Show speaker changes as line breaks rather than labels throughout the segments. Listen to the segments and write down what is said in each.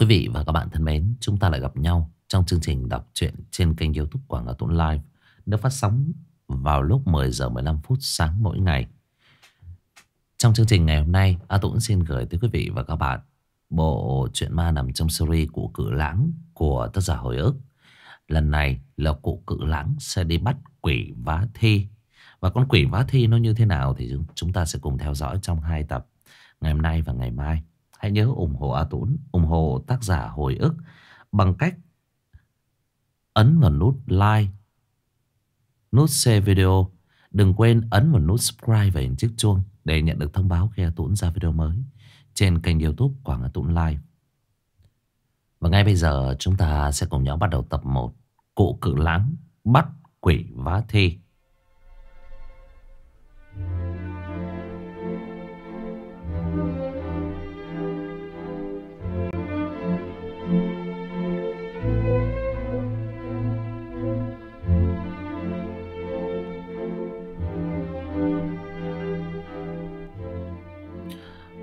Quý vị và các bạn thân mến, chúng ta lại gặp nhau trong chương trình đọc truyện trên kênh youtube Quảng Ngã Tũng Live được phát sóng vào lúc 10 giờ 15 phút sáng mỗi ngày. Trong chương trình ngày hôm nay, A Tũng xin gửi tới quý vị và các bạn bộ truyện ma nằm trong series của Cự Lãng của tác giả Hồi ức. Lần này là Cụ Cự Lãng sẽ đi bắt quỷ vá thi. Và con quỷ vá thi nó như thế nào thì chúng ta sẽ cùng theo dõi trong hai tập ngày hôm nay và ngày mai. Hãy nhớ ủng hộ A Tũng, ủng hộ tác giả hồi ức bằng cách ấn vào nút like, nút share video. Đừng quên ấn vào nút subscribe và hình chiếc chuông để nhận được thông báo khi A Tũng ra video mới trên kênh youtube Quảng A Tũng Live. Và ngay bây giờ chúng ta sẽ cùng nhau bắt đầu tập 1 Cụ cự lãng bắt quỷ vá thi.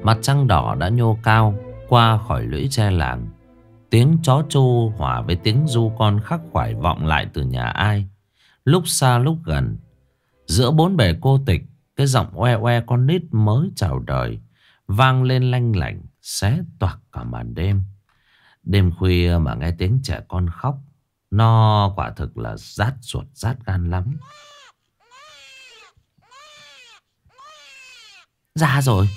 Mặt trăng đỏ đã nhô cao Qua khỏi lưỡi tre làng Tiếng chó chu hòa với tiếng du con khắc khoải vọng lại từ nhà ai Lúc xa lúc gần Giữa bốn bề cô tịch Cái giọng oe oe con nít mới chào đời Vang lên lanh lảnh Xé toạc cả màn đêm Đêm khuya mà nghe tiếng trẻ con khóc Nó quả thực là rát ruột rát gan lắm Ra rồi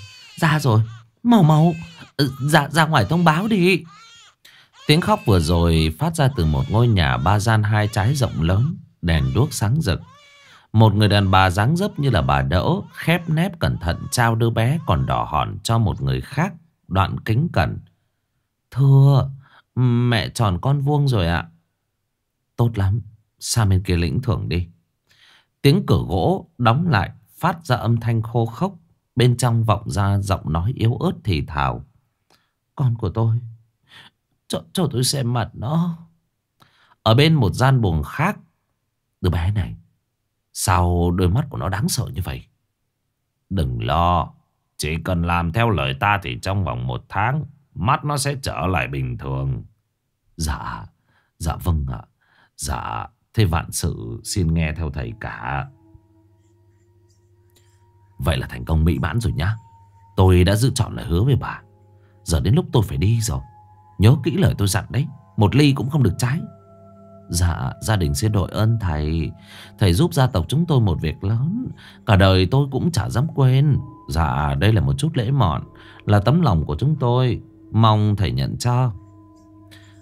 ra rồi Màu màu ra ừ, dạ, ra ngoài thông báo đi Tiếng khóc vừa rồi phát ra từ một ngôi nhà ba gian hai trái rộng lớn Đèn đuốc sáng rực Một người đàn bà dáng dấp như là bà đỡ Khép nép cẩn thận trao đứa bé còn đỏ hòn cho một người khác Đoạn kính cẩn Thưa Mẹ tròn con vuông rồi ạ Tốt lắm Sang bên kia lĩnh thưởng đi Tiếng cửa gỗ đóng lại Phát ra âm thanh khô khốc Bên trong vọng ra giọng nói yếu ớt thì thào. Con của tôi, cho, cho tôi xem mặt nó. Ở bên một gian buồng khác, đứa bé này, sao đôi mắt của nó đáng sợ như vậy? Đừng lo, chỉ cần làm theo lời ta thì trong vòng một tháng, mắt nó sẽ trở lại bình thường. Dạ, dạ vâng ạ, dạ, thế vạn sự xin nghe theo thầy cả Vậy là thành công mỹ mãn rồi nhá Tôi đã giữ chọn lời hứa với bà Giờ đến lúc tôi phải đi rồi Nhớ kỹ lời tôi dặn đấy Một ly cũng không được trái Dạ gia đình xin đội ơn thầy Thầy giúp gia tộc chúng tôi một việc lớn Cả đời tôi cũng chả dám quên Dạ đây là một chút lễ mọn Là tấm lòng của chúng tôi Mong thầy nhận cho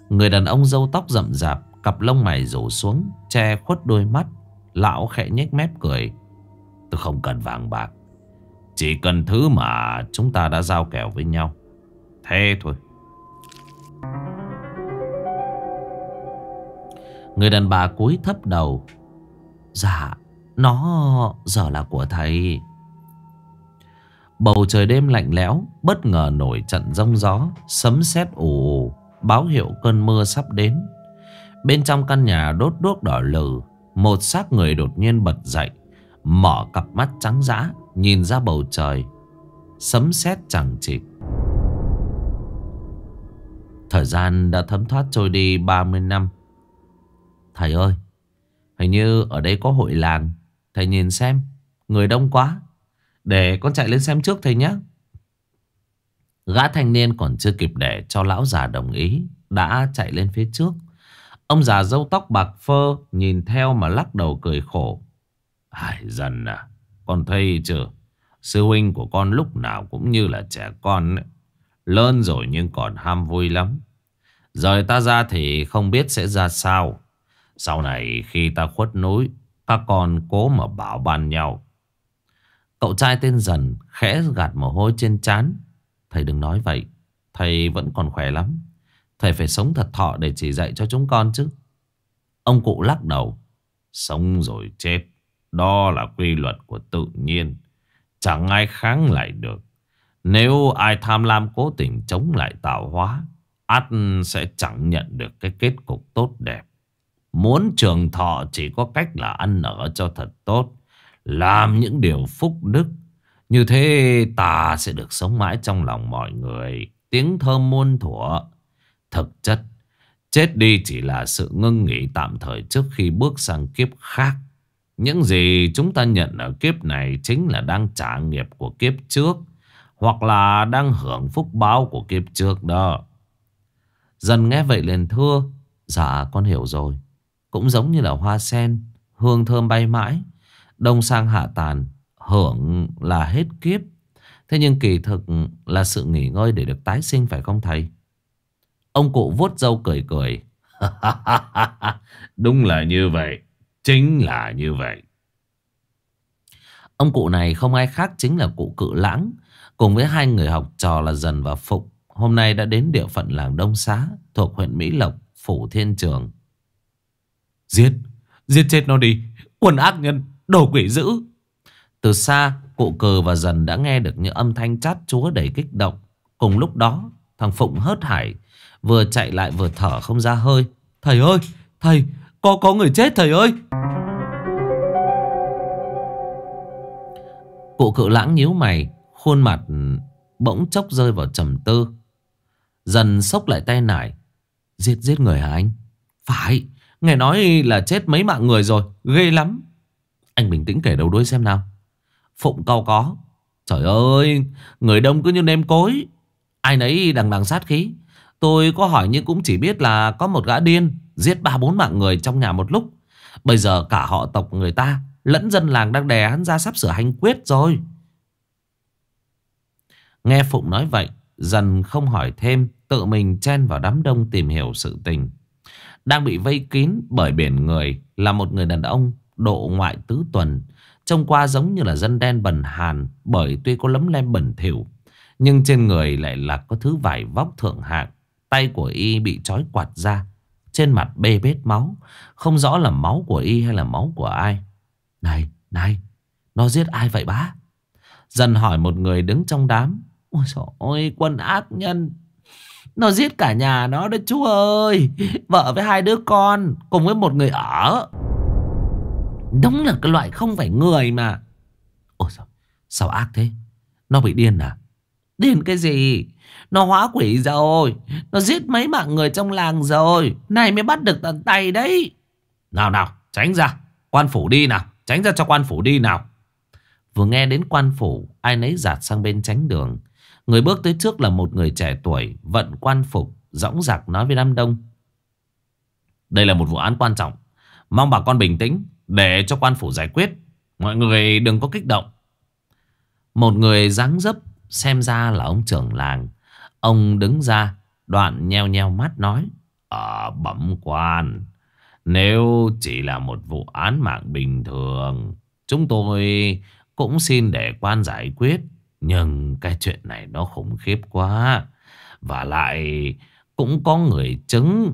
Người đàn ông dâu tóc rậm rạp Cặp lông mày rủ xuống Che khuất đôi mắt Lão khẽ nhếch mép cười Tôi không cần vàng bạc chỉ cần thứ mà chúng ta đã giao kèo với nhau Thế thôi Người đàn bà cúi thấp đầu Dạ Nó giờ là của thầy Bầu trời đêm lạnh lẽo Bất ngờ nổi trận rông gió Sấm sét ù ù Báo hiệu cơn mưa sắp đến Bên trong căn nhà đốt đuốc đỏ lử, Một xác người đột nhiên bật dậy Mở cặp mắt trắng dã Nhìn ra bầu trời Sấm sét chẳng chịt Thời gian đã thấm thoát trôi đi 30 năm Thầy ơi Hình như ở đây có hội làng Thầy nhìn xem Người đông quá Để con chạy lên xem trước thầy nhé Gã thanh niên còn chưa kịp để cho lão già đồng ý Đã chạy lên phía trước Ông già râu tóc bạc phơ Nhìn theo mà lắc đầu cười khổ Ai dần à con thấy chưa? Sư huynh của con lúc nào cũng như là trẻ con ấy. Lớn rồi nhưng còn ham vui lắm. Rời ta ra thì không biết sẽ ra sao. Sau này khi ta khuất núi, các con cố mà bảo ban nhau. Cậu trai tên dần khẽ gạt mồ hôi trên trán. Thầy đừng nói vậy. Thầy vẫn còn khỏe lắm. Thầy phải sống thật thọ để chỉ dạy cho chúng con chứ. Ông cụ lắc đầu. Sống rồi chết. Đó là quy luật của tự nhiên. Chẳng ai kháng lại được. Nếu ai tham lam cố tình chống lại tạo hóa, ắt sẽ chẳng nhận được cái kết cục tốt đẹp. Muốn trường thọ chỉ có cách là ăn nở cho thật tốt, làm những điều phúc đức. Như thế ta sẽ được sống mãi trong lòng mọi người, tiếng thơm muôn thuở. Thực chất, chết đi chỉ là sự ngưng nghỉ tạm thời trước khi bước sang kiếp khác. Những gì chúng ta nhận ở kiếp này chính là đang trả nghiệp của kiếp trước Hoặc là đang hưởng phúc báo của kiếp trước đó Dần nghe vậy liền thưa Dạ con hiểu rồi Cũng giống như là hoa sen Hương thơm bay mãi Đông sang hạ tàn Hưởng là hết kiếp Thế nhưng kỳ thực là sự nghỉ ngơi để được tái sinh phải không thầy? Ông cụ vuốt râu cười cười. Đúng là như vậy. Chính là như vậy. Ông cụ này không ai khác chính là cụ cự lãng. Cùng với hai người học trò là Dần và Phục. Hôm nay đã đến địa phận làng Đông Xá thuộc huyện Mỹ Lộc, Phủ Thiên Trường. Giết! Giết chết nó đi! Quần ác nhân! Đồ quỷ dữ! Từ xa, cụ cờ và Dần đã nghe được những âm thanh chát chúa đầy kích động. Cùng lúc đó, thằng Phụng hớt hải, vừa chạy lại vừa thở không ra hơi. Thầy ơi! Thầy! Có có người chết thầy ơi Cụ cự lãng nhíu mày Khuôn mặt bỗng chốc rơi vào trầm tư Dần sốc lại tay nải Giết giết người hả anh Phải Nghe nói là chết mấy mạng người rồi Ghê lắm Anh bình tĩnh kể đầu đuôi xem nào Phụng cao có Trời ơi Người đông cứ như nêm cối Ai nấy đằng đằng sát khí Tôi có hỏi nhưng cũng chỉ biết là có một gã điên Giết ba bốn mạng người trong nhà một lúc Bây giờ cả họ tộc người ta Lẫn dân làng đang đè hắn ra sắp sửa hành quyết rồi Nghe Phụng nói vậy Dần không hỏi thêm Tự mình chen vào đám đông tìm hiểu sự tình Đang bị vây kín bởi biển người Là một người đàn ông độ ngoại tứ tuần Trông qua giống như là dân đen bần hàn Bởi tuy có lấm lem bẩn thỉu Nhưng trên người lại là có thứ vải vóc thượng hạng Tay của y bị trói quạt ra trên mặt bê bết máu Không rõ là máu của y hay là máu của ai Này, này Nó giết ai vậy bá Dần hỏi một người đứng trong đám Ôi trời ơi, quân ác nhân Nó giết cả nhà nó đấy chú ơi Vợ với hai đứa con Cùng với một người ở Đúng là cái loại không phải người mà Ôi trời, sao ác thế Nó bị điên à Điên cái gì? Nó hóa quỷ rồi. Nó giết mấy mạng người trong làng rồi. Này mới bắt được tận tay đấy. Nào nào, tránh ra. Quan phủ đi nào. Tránh ra cho quan phủ đi nào. Vừa nghe đến quan phủ, ai nấy giạt sang bên tránh đường. Người bước tới trước là một người trẻ tuổi, vận quan phục, dõng dạc nói với đám đông. Đây là một vụ án quan trọng. Mong bà con bình tĩnh để cho quan phủ giải quyết. Mọi người đừng có kích động. Một người dáng dấp Xem ra là ông trưởng làng Ông đứng ra Đoạn nheo nheo mắt nói Ờ bẩm quan Nếu chỉ là một vụ án mạng bình thường Chúng tôi cũng xin để quan giải quyết Nhưng cái chuyện này nó khủng khiếp quá Và lại cũng có người chứng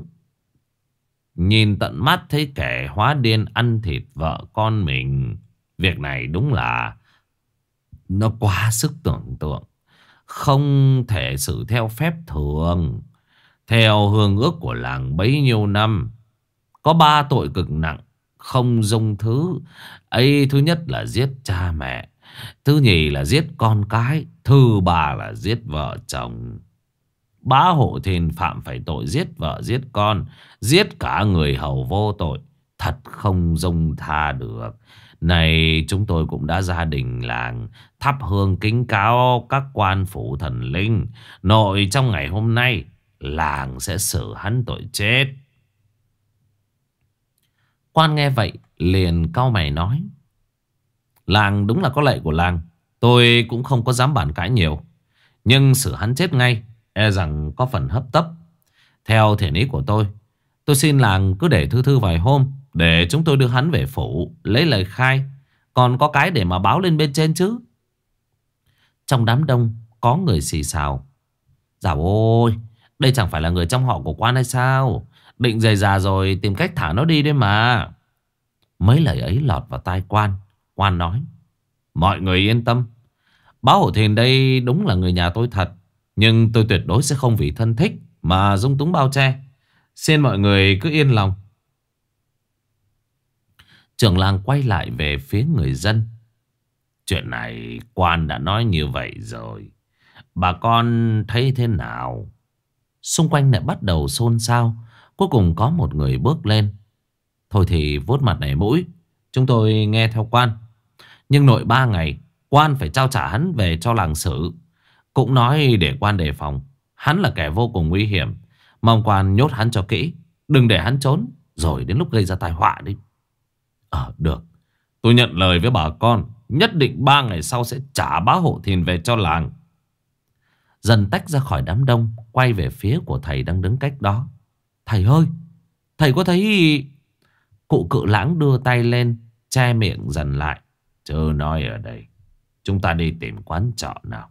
Nhìn tận mắt thấy kẻ hóa điên ăn thịt vợ con mình Việc này đúng là nó quá sức tưởng tượng Không thể xử theo phép thường Theo hương ước của làng bấy nhiêu năm Có ba tội cực nặng Không dung thứ ấy thứ nhất là giết cha mẹ Thứ nhì là giết con cái Thứ ba là giết vợ chồng Bá hộ thiên phạm phải tội giết vợ giết con Giết cả người hầu vô tội Thật không dung tha được này chúng tôi cũng đã gia đình làng Thắp hương kính cáo các quan phủ thần linh Nội trong ngày hôm nay Làng sẽ xử hắn tội chết Quan nghe vậy liền cao mày nói Làng đúng là có lệ của làng Tôi cũng không có dám bàn cãi nhiều Nhưng xử hắn chết ngay E rằng có phần hấp tấp Theo thể lý của tôi Tôi xin làng cứ để thư thư vài hôm để chúng tôi đưa hắn về phủ Lấy lời khai Còn có cái để mà báo lên bên trên chứ Trong đám đông Có người xì xào Dạo ôi Đây chẳng phải là người trong họ của quan hay sao Định dày già rồi tìm cách thả nó đi đấy mà Mấy lời ấy lọt vào tai quan Quan nói Mọi người yên tâm Báo hổ thiền đây đúng là người nhà tôi thật Nhưng tôi tuyệt đối sẽ không vì thân thích Mà dung túng bao che Xin mọi người cứ yên lòng Trường làng quay lại về phía người dân. Chuyện này quan đã nói như vậy rồi. Bà con thấy thế nào? Xung quanh lại bắt đầu xôn xao. Cuối cùng có một người bước lên. Thôi thì vuốt mặt này mũi. Chúng tôi nghe theo quan. Nhưng nội ba ngày, quan phải trao trả hắn về cho làng sử. Cũng nói để quan đề phòng. Hắn là kẻ vô cùng nguy hiểm. Mong quan nhốt hắn cho kỹ. Đừng để hắn trốn. Rồi đến lúc gây ra tai họa đi. Ờ được Tôi nhận lời với bà con Nhất định ba ngày sau sẽ trả bá hộ thìn về cho làng Dần tách ra khỏi đám đông Quay về phía của thầy đang đứng cách đó Thầy ơi Thầy có thấy Cụ cự lãng đưa tay lên Che miệng dần lại chờ nói ở đây Chúng ta đi tìm quán trọ nào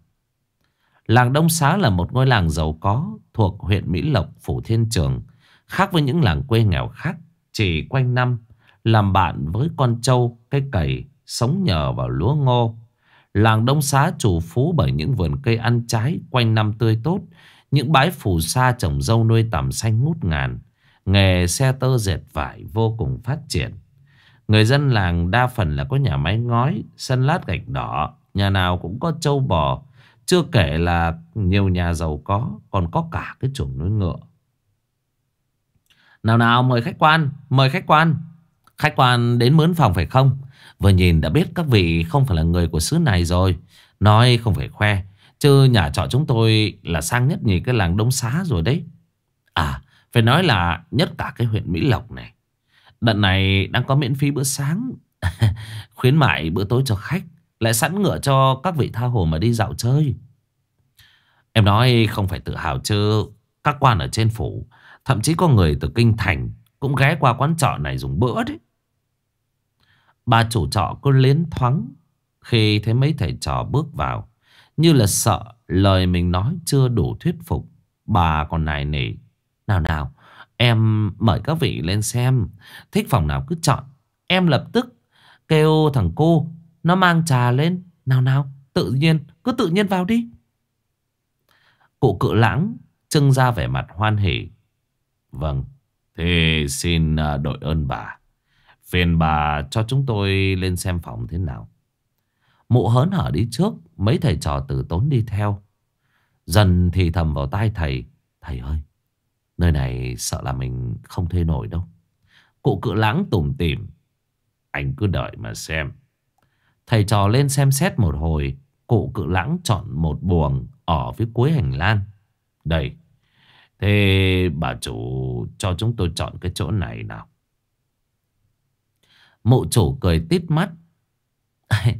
Làng Đông Xá là một ngôi làng giàu có thuộc huyện Mỹ Lộc, Phủ Thiên Trường. Khác với những làng quê nghèo khác, chỉ quanh năm làm bạn với con trâu, cây cầy, sống nhờ vào lúa ngô. Làng Đông Xá chủ phú bởi những vườn cây ăn trái quanh năm tươi tốt, những bãi phù sa trồng dâu nuôi tằm xanh ngút ngàn. Nghề xe tơ dệt vải vô cùng phát triển. Người dân làng đa phần là có nhà máy ngói, sân lát gạch đỏ, nhà nào cũng có trâu bò. Chưa kể là nhiều nhà giàu có, còn có cả cái chuồng nuôi ngựa. Nào nào mời khách quan, mời khách quan. Khách quan đến mướn phòng phải không? Vừa nhìn đã biết các vị không phải là người của xứ này rồi. Nói không phải khoe. Chứ nhà trọ chúng tôi là sang nhất nhì cái làng Đông Xá rồi đấy. À, phải nói là nhất cả cái huyện Mỹ Lộc này. Đợt này đang có miễn phí bữa sáng. Khuyến mại bữa tối cho khách. Lại sẵn ngựa cho các vị tha hồ mà đi dạo chơi. Em nói không phải tự hào chứ. Các quan ở trên phủ. Thậm chí có người từ Kinh Thành cũng ghé qua quán trọ này dùng bữa đấy Bà chủ trọ cứ liến thoáng Khi thấy mấy thầy trò bước vào Như là sợ lời mình nói chưa đủ thuyết phục Bà còn nài nỉ Nào nào Em mời các vị lên xem Thích phòng nào cứ chọn Em lập tức kêu thằng cô Nó mang trà lên Nào nào tự nhiên cứ tự nhiên vào đi Cụ cự lãng trưng ra vẻ mặt hoan hỉ Vâng thì xin à, đội ơn bà Phiền bà cho chúng tôi lên xem phòng thế nào Mụ hớn hở đi trước Mấy thầy trò tử tốn đi theo Dần thì thầm vào tai thầy Thầy ơi Nơi này sợ là mình không thuê nổi đâu Cụ cự lãng tủm tỉm Anh cứ đợi mà xem Thầy trò lên xem xét một hồi Cụ cự lãng chọn một buồng Ở phía cuối hành lang Đây Thế bà chủ cho chúng tôi chọn cái chỗ này nào. Mụ chủ cười tít mắt.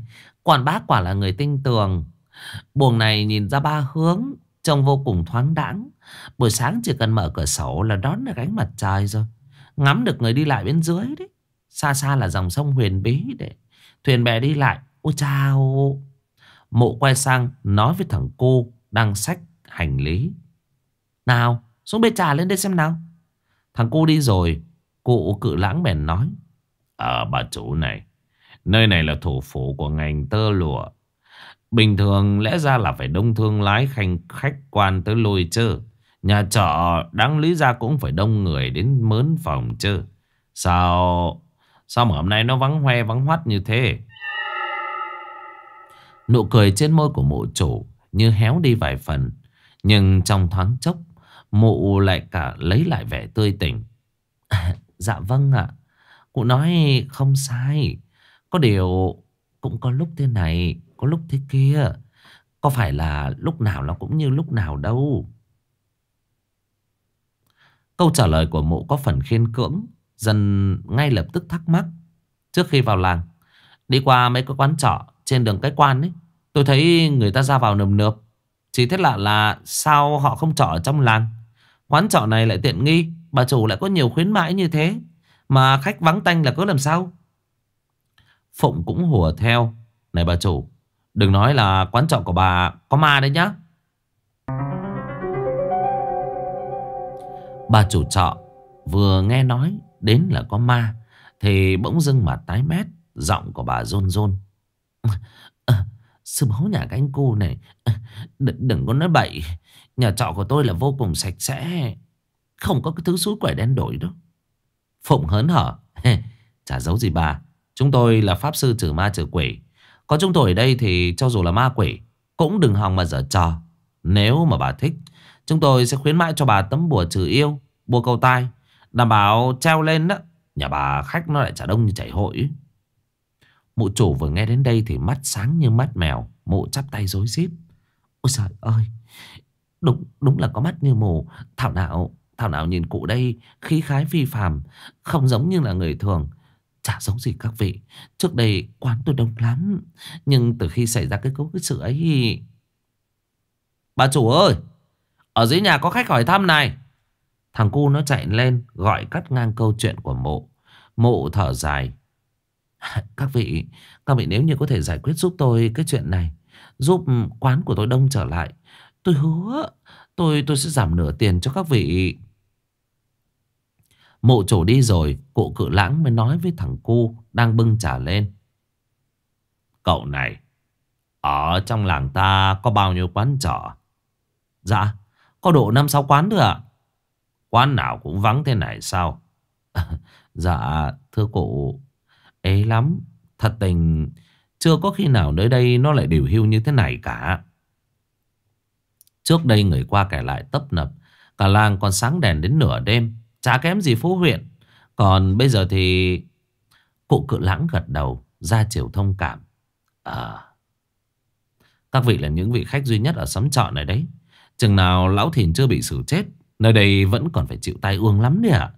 Quản bác quả là người tinh tường. Buồng này nhìn ra ba hướng, trông vô cùng thoáng đãng. Buổi sáng chỉ cần mở cửa sổ là đón được ánh mặt trời rồi. Ngắm được người đi lại bên dưới đấy. Xa xa là dòng sông huyền bí để thuyền bè đi lại. Ôi chao! Mụ quay sang nói với thằng cô đang xách hành lý. Nào, xuống bê trà lên đây xem nào Thằng cô đi rồi Cụ cự lãng bèn nói Ờ bà chủ này Nơi này là thủ phủ của ngành tơ lụa Bình thường lẽ ra là phải đông thương lái khanh khách quan tới lôi chứ Nhà trọ đáng lý ra cũng phải đông người đến mớn phòng chứ Sao Sao mà hôm nay nó vắng hoe vắng hoắt như thế Nụ cười trên môi của mụ chủ Như héo đi vài phần Nhưng trong thoáng chốc Mụ lại cả lấy lại vẻ tươi tỉnh. dạ vâng ạ. Cụ nói không sai. Có điều cũng có lúc thế này, có lúc thế kia. Có phải là lúc nào nó cũng như lúc nào đâu. Câu trả lời của mụ có phần khiên cưỡng. Dần ngay lập tức thắc mắc. Trước khi vào làng, đi qua mấy cái quán trọ trên đường cái quan ấy. Tôi thấy người ta ra vào nườm nượp. Chỉ thế lạ là sao họ không trọ ở trong làng. Quán trọ này lại tiện nghi Bà chủ lại có nhiều khuyến mãi như thế Mà khách vắng tanh là cứ làm sao Phụng cũng hùa theo Này bà chủ Đừng nói là quán trọ của bà có ma đấy nhá Bà chủ trọ vừa nghe nói đến là có ma Thì bỗng dưng mà tái mét Giọng của bà rôn rôn Sư báu nhà các anh cô này Đừng, đừng có nói bậy Nhà trọ của tôi là vô cùng sạch sẽ Không có cái thứ suối quẩy đen đổi đâu Phụng hớn hở Chả giấu gì bà Chúng tôi là pháp sư trừ ma trừ quỷ Có chúng tôi ở đây thì cho dù là ma quỷ Cũng đừng hòng mà dở trò Nếu mà bà thích Chúng tôi sẽ khuyến mãi cho bà tấm bùa trừ yêu Bùa cầu tai Đảm bảo treo lên đó Nhà bà khách nó lại trả đông như chảy hội Mụ chủ vừa nghe đến đây thì mắt sáng như mắt mèo Mụ chắp tay rối rít Ôi trời ơi Đúng, đúng là có mắt như mù. Thảo nào, thảo nào nhìn cụ đây khí khái phi phàm, không giống như là người thường. Chả giống gì các vị. Trước đây quán tôi đông lắm. Nhưng từ khi xảy ra cái câu cái sự ấy... Bà chủ ơi! Ở dưới nhà có khách hỏi thăm này. Thằng cu nó chạy lên gọi cắt ngang câu chuyện của mộ. Mộ thở dài. Các vị, các vị nếu như có thể giải quyết giúp tôi cái chuyện này. Giúp quán của tôi đông trở lại. Tôi hứa Tôi tôi sẽ giảm nửa tiền cho các vị Mộ chủ đi rồi Cụ cự lãng mới nói với thằng cu Đang bưng trà lên Cậu này Ở trong làng ta có bao nhiêu quán trọ Dạ Có độ 5-6 quán thôi ạ Quán nào cũng vắng thế này sao Dạ thưa cụ ấy lắm Thật tình Chưa có khi nào nơi đây nó lại điều hưu như thế này cả Trước đây người qua kẻ lại tấp nập Cả làng còn sáng đèn đến nửa đêm Chả kém gì phố huyện Còn bây giờ thì Cụ cự lãng gật đầu Ra chiều thông cảm À Các vị là những vị khách duy nhất ở xóm trọ này đấy Chừng nào lão thìn chưa bị xử chết Nơi đây vẫn còn phải chịu tai ương lắm đấy ạ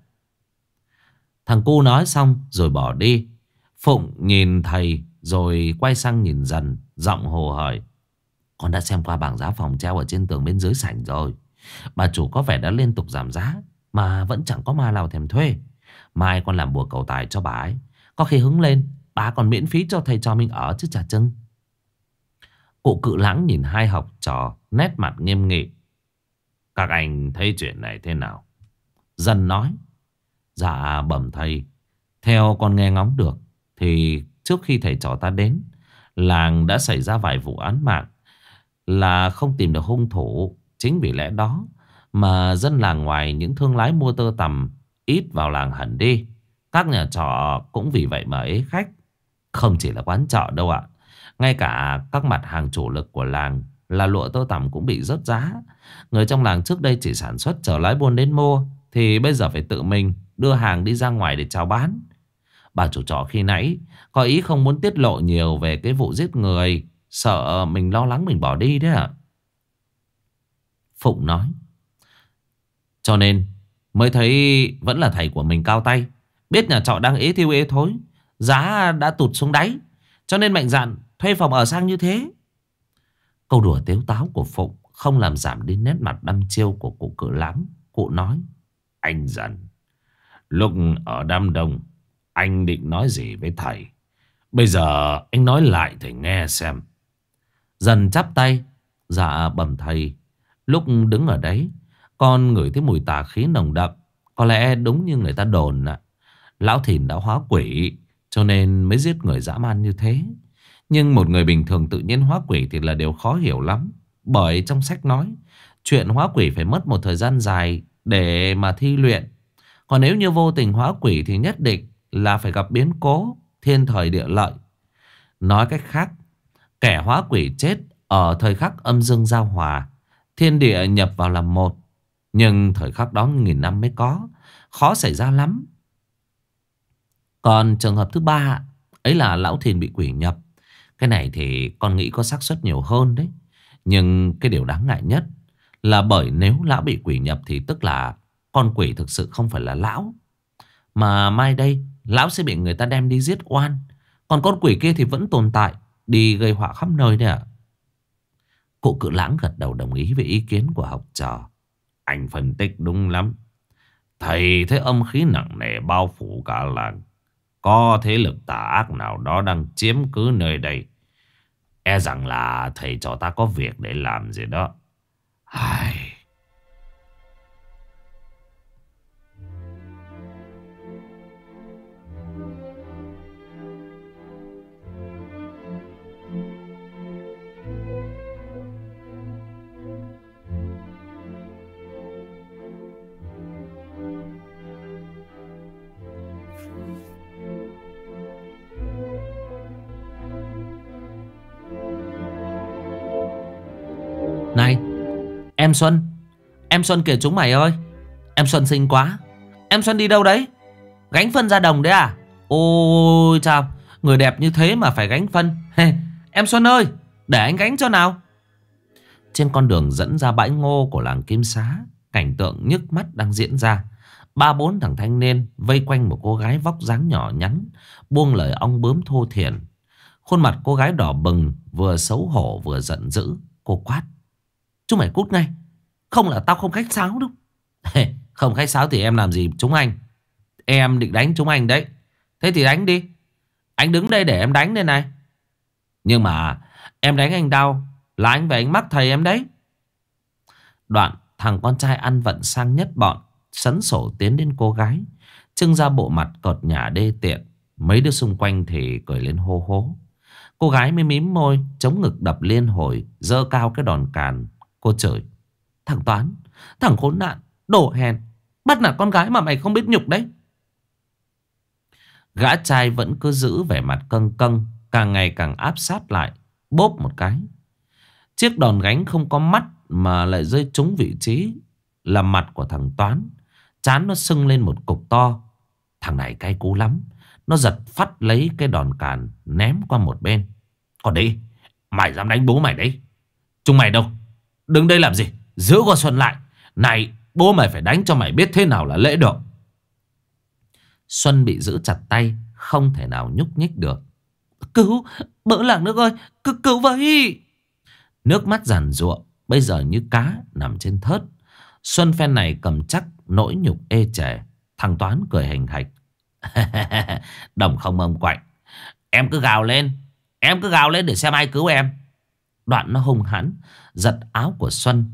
Thằng cu nói xong rồi bỏ đi Phụng nhìn thầy rồi quay sang nhìn dần Giọng hồ hởi con đã xem qua bảng giá phòng treo ở trên tường bên dưới sảnh rồi Bà chủ có vẻ đã liên tục giảm giá Mà vẫn chẳng có ma nào thèm thuê Mai con làm bùa cầu tài cho bà ấy Có khi hứng lên Bà còn miễn phí cho thầy cho mình ở chứ chả chưng Cụ cự lãng nhìn hai học trò Nét mặt nghiêm nghị Các anh thấy chuyện này thế nào Dân nói Dạ bẩm thầy Theo con nghe ngóng được Thì trước khi thầy trò ta đến Làng đã xảy ra vài vụ án mạng là không tìm được hung thủ. Chính vì lẽ đó mà dân làng ngoài những thương lái mua tơ tầm ít vào làng hẳn đi. Các nhà trọ cũng vì vậy mà ế khách. Không chỉ là quán trọ đâu ạ. Ngay cả các mặt hàng chủ lực của làng là lụa tơ tầm cũng bị rớt giá. Người trong làng trước đây chỉ sản xuất chờ lái buôn đến mua thì bây giờ phải tự mình đưa hàng đi ra ngoài để chào bán. Bà chủ trọ khi nãy có ý không muốn tiết lộ nhiều về cái vụ giết người Sợ ờ, mình lo lắng mình bỏ đi đấy ạ à? Phụng nói Cho nên Mới thấy vẫn là thầy của mình cao tay Biết nhà trọ đang ế thiêu ế thối Giá đã tụt xuống đáy Cho nên mạnh dạn thuê phòng ở sang như thế Câu đùa tiếu táo của Phụng Không làm giảm đi nét mặt đăm chiêu của cụ cự lắm Cụ nói Anh dặn Lúc ở Đam Đông Anh định nói gì với thầy Bây giờ anh nói lại thầy nghe xem Dần chắp tay Dạ bẩm thầy Lúc đứng ở đấy Con ngửi thấy mùi tà khí nồng đậm Có lẽ đúng như người ta đồn ạ Lão thìn đã hóa quỷ Cho nên mới giết người dã man như thế Nhưng một người bình thường tự nhiên hóa quỷ Thì là điều khó hiểu lắm Bởi trong sách nói Chuyện hóa quỷ phải mất một thời gian dài Để mà thi luyện Còn nếu như vô tình hóa quỷ Thì nhất định là phải gặp biến cố Thiên thời địa lợi Nói cách khác Kẻ hóa quỷ chết ở thời khắc âm dương giao hòa, thiên địa nhập vào làm một. Nhưng thời khắc đó nghìn năm mới có, khó xảy ra lắm. Còn trường hợp thứ ba, ấy là lão thiên bị quỷ nhập. Cái này thì con nghĩ có xác suất nhiều hơn đấy. Nhưng cái điều đáng ngại nhất là bởi nếu lão bị quỷ nhập thì tức là con quỷ thực sự không phải là lão. Mà mai đây, lão sẽ bị người ta đem đi giết oan. Còn con quỷ kia thì vẫn tồn tại, Đi gây họa khắp nơi đấy ạ. Cụ cự lãng gật đầu đồng ý với ý kiến của học trò. Anh phân tích đúng lắm. Thầy thấy âm khí nặng nề bao phủ cả làng. Có thế lực tà ác nào đó đang chiếm cứ nơi đây. E rằng là thầy cho ta có việc để làm gì đó. Ai... Em Xuân Em Xuân kìa chúng mày ơi Em Xuân xinh quá Em Xuân đi đâu đấy Gánh phân ra đồng đấy à Ôi chào Người đẹp như thế mà phải gánh phân Em Xuân ơi Để anh gánh cho nào Trên con đường dẫn ra bãi ngô của làng Kim Xá Cảnh tượng nhức mắt đang diễn ra Ba bốn thằng thanh niên Vây quanh một cô gái vóc dáng nhỏ nhắn Buông lời ong bướm thô thiển Khuôn mặt cô gái đỏ bừng Vừa xấu hổ vừa giận dữ Cô quát Chúng mày cút ngay không là tao không khách sáo đâu Không khách sáo thì em làm gì chúng anh Em định đánh chúng anh đấy Thế thì đánh đi Anh đứng đây để em đánh đây này Nhưng mà em đánh anh đau Là anh về anh mắc thầy em đấy Đoạn thằng con trai ăn vận sang nhất bọn Sấn sổ tiến đến cô gái Trưng ra bộ mặt cọt nhà đê tiện Mấy đứa xung quanh thì cười lên hô hố Cô gái mới mím môi Chống ngực đập liên hồi Dơ cao cái đòn càn Cô chửi Thằng Toán Thằng khốn nạn đổ hèn Bắt nạt con gái mà mày không biết nhục đấy Gã trai vẫn cứ giữ vẻ mặt căng căng Càng ngày càng áp sát lại Bốp một cái Chiếc đòn gánh không có mắt Mà lại rơi trúng vị trí Là mặt của thằng Toán Chán nó sưng lên một cục to Thằng này cay cú lắm Nó giật phát lấy cái đòn càn Ném qua một bên Còn đi Mày dám đánh bố mày đấy Chúng mày đâu Đứng đây làm gì Giữ qua Xuân lại Này bố mày phải đánh cho mày biết thế nào là lễ độ Xuân bị giữ chặt tay Không thể nào nhúc nhích được Cứu bỡ làng nước ơi Cứu, cứu vậy Nước mắt giàn ruộng Bây giờ như cá nằm trên thớt Xuân phen này cầm chắc nỗi nhục ê trẻ Thằng Toán cười hình hạch Đồng không âm quạnh Em cứ gào lên Em cứ gào lên để xem ai cứu em Đoạn nó hung hãn Giật áo của Xuân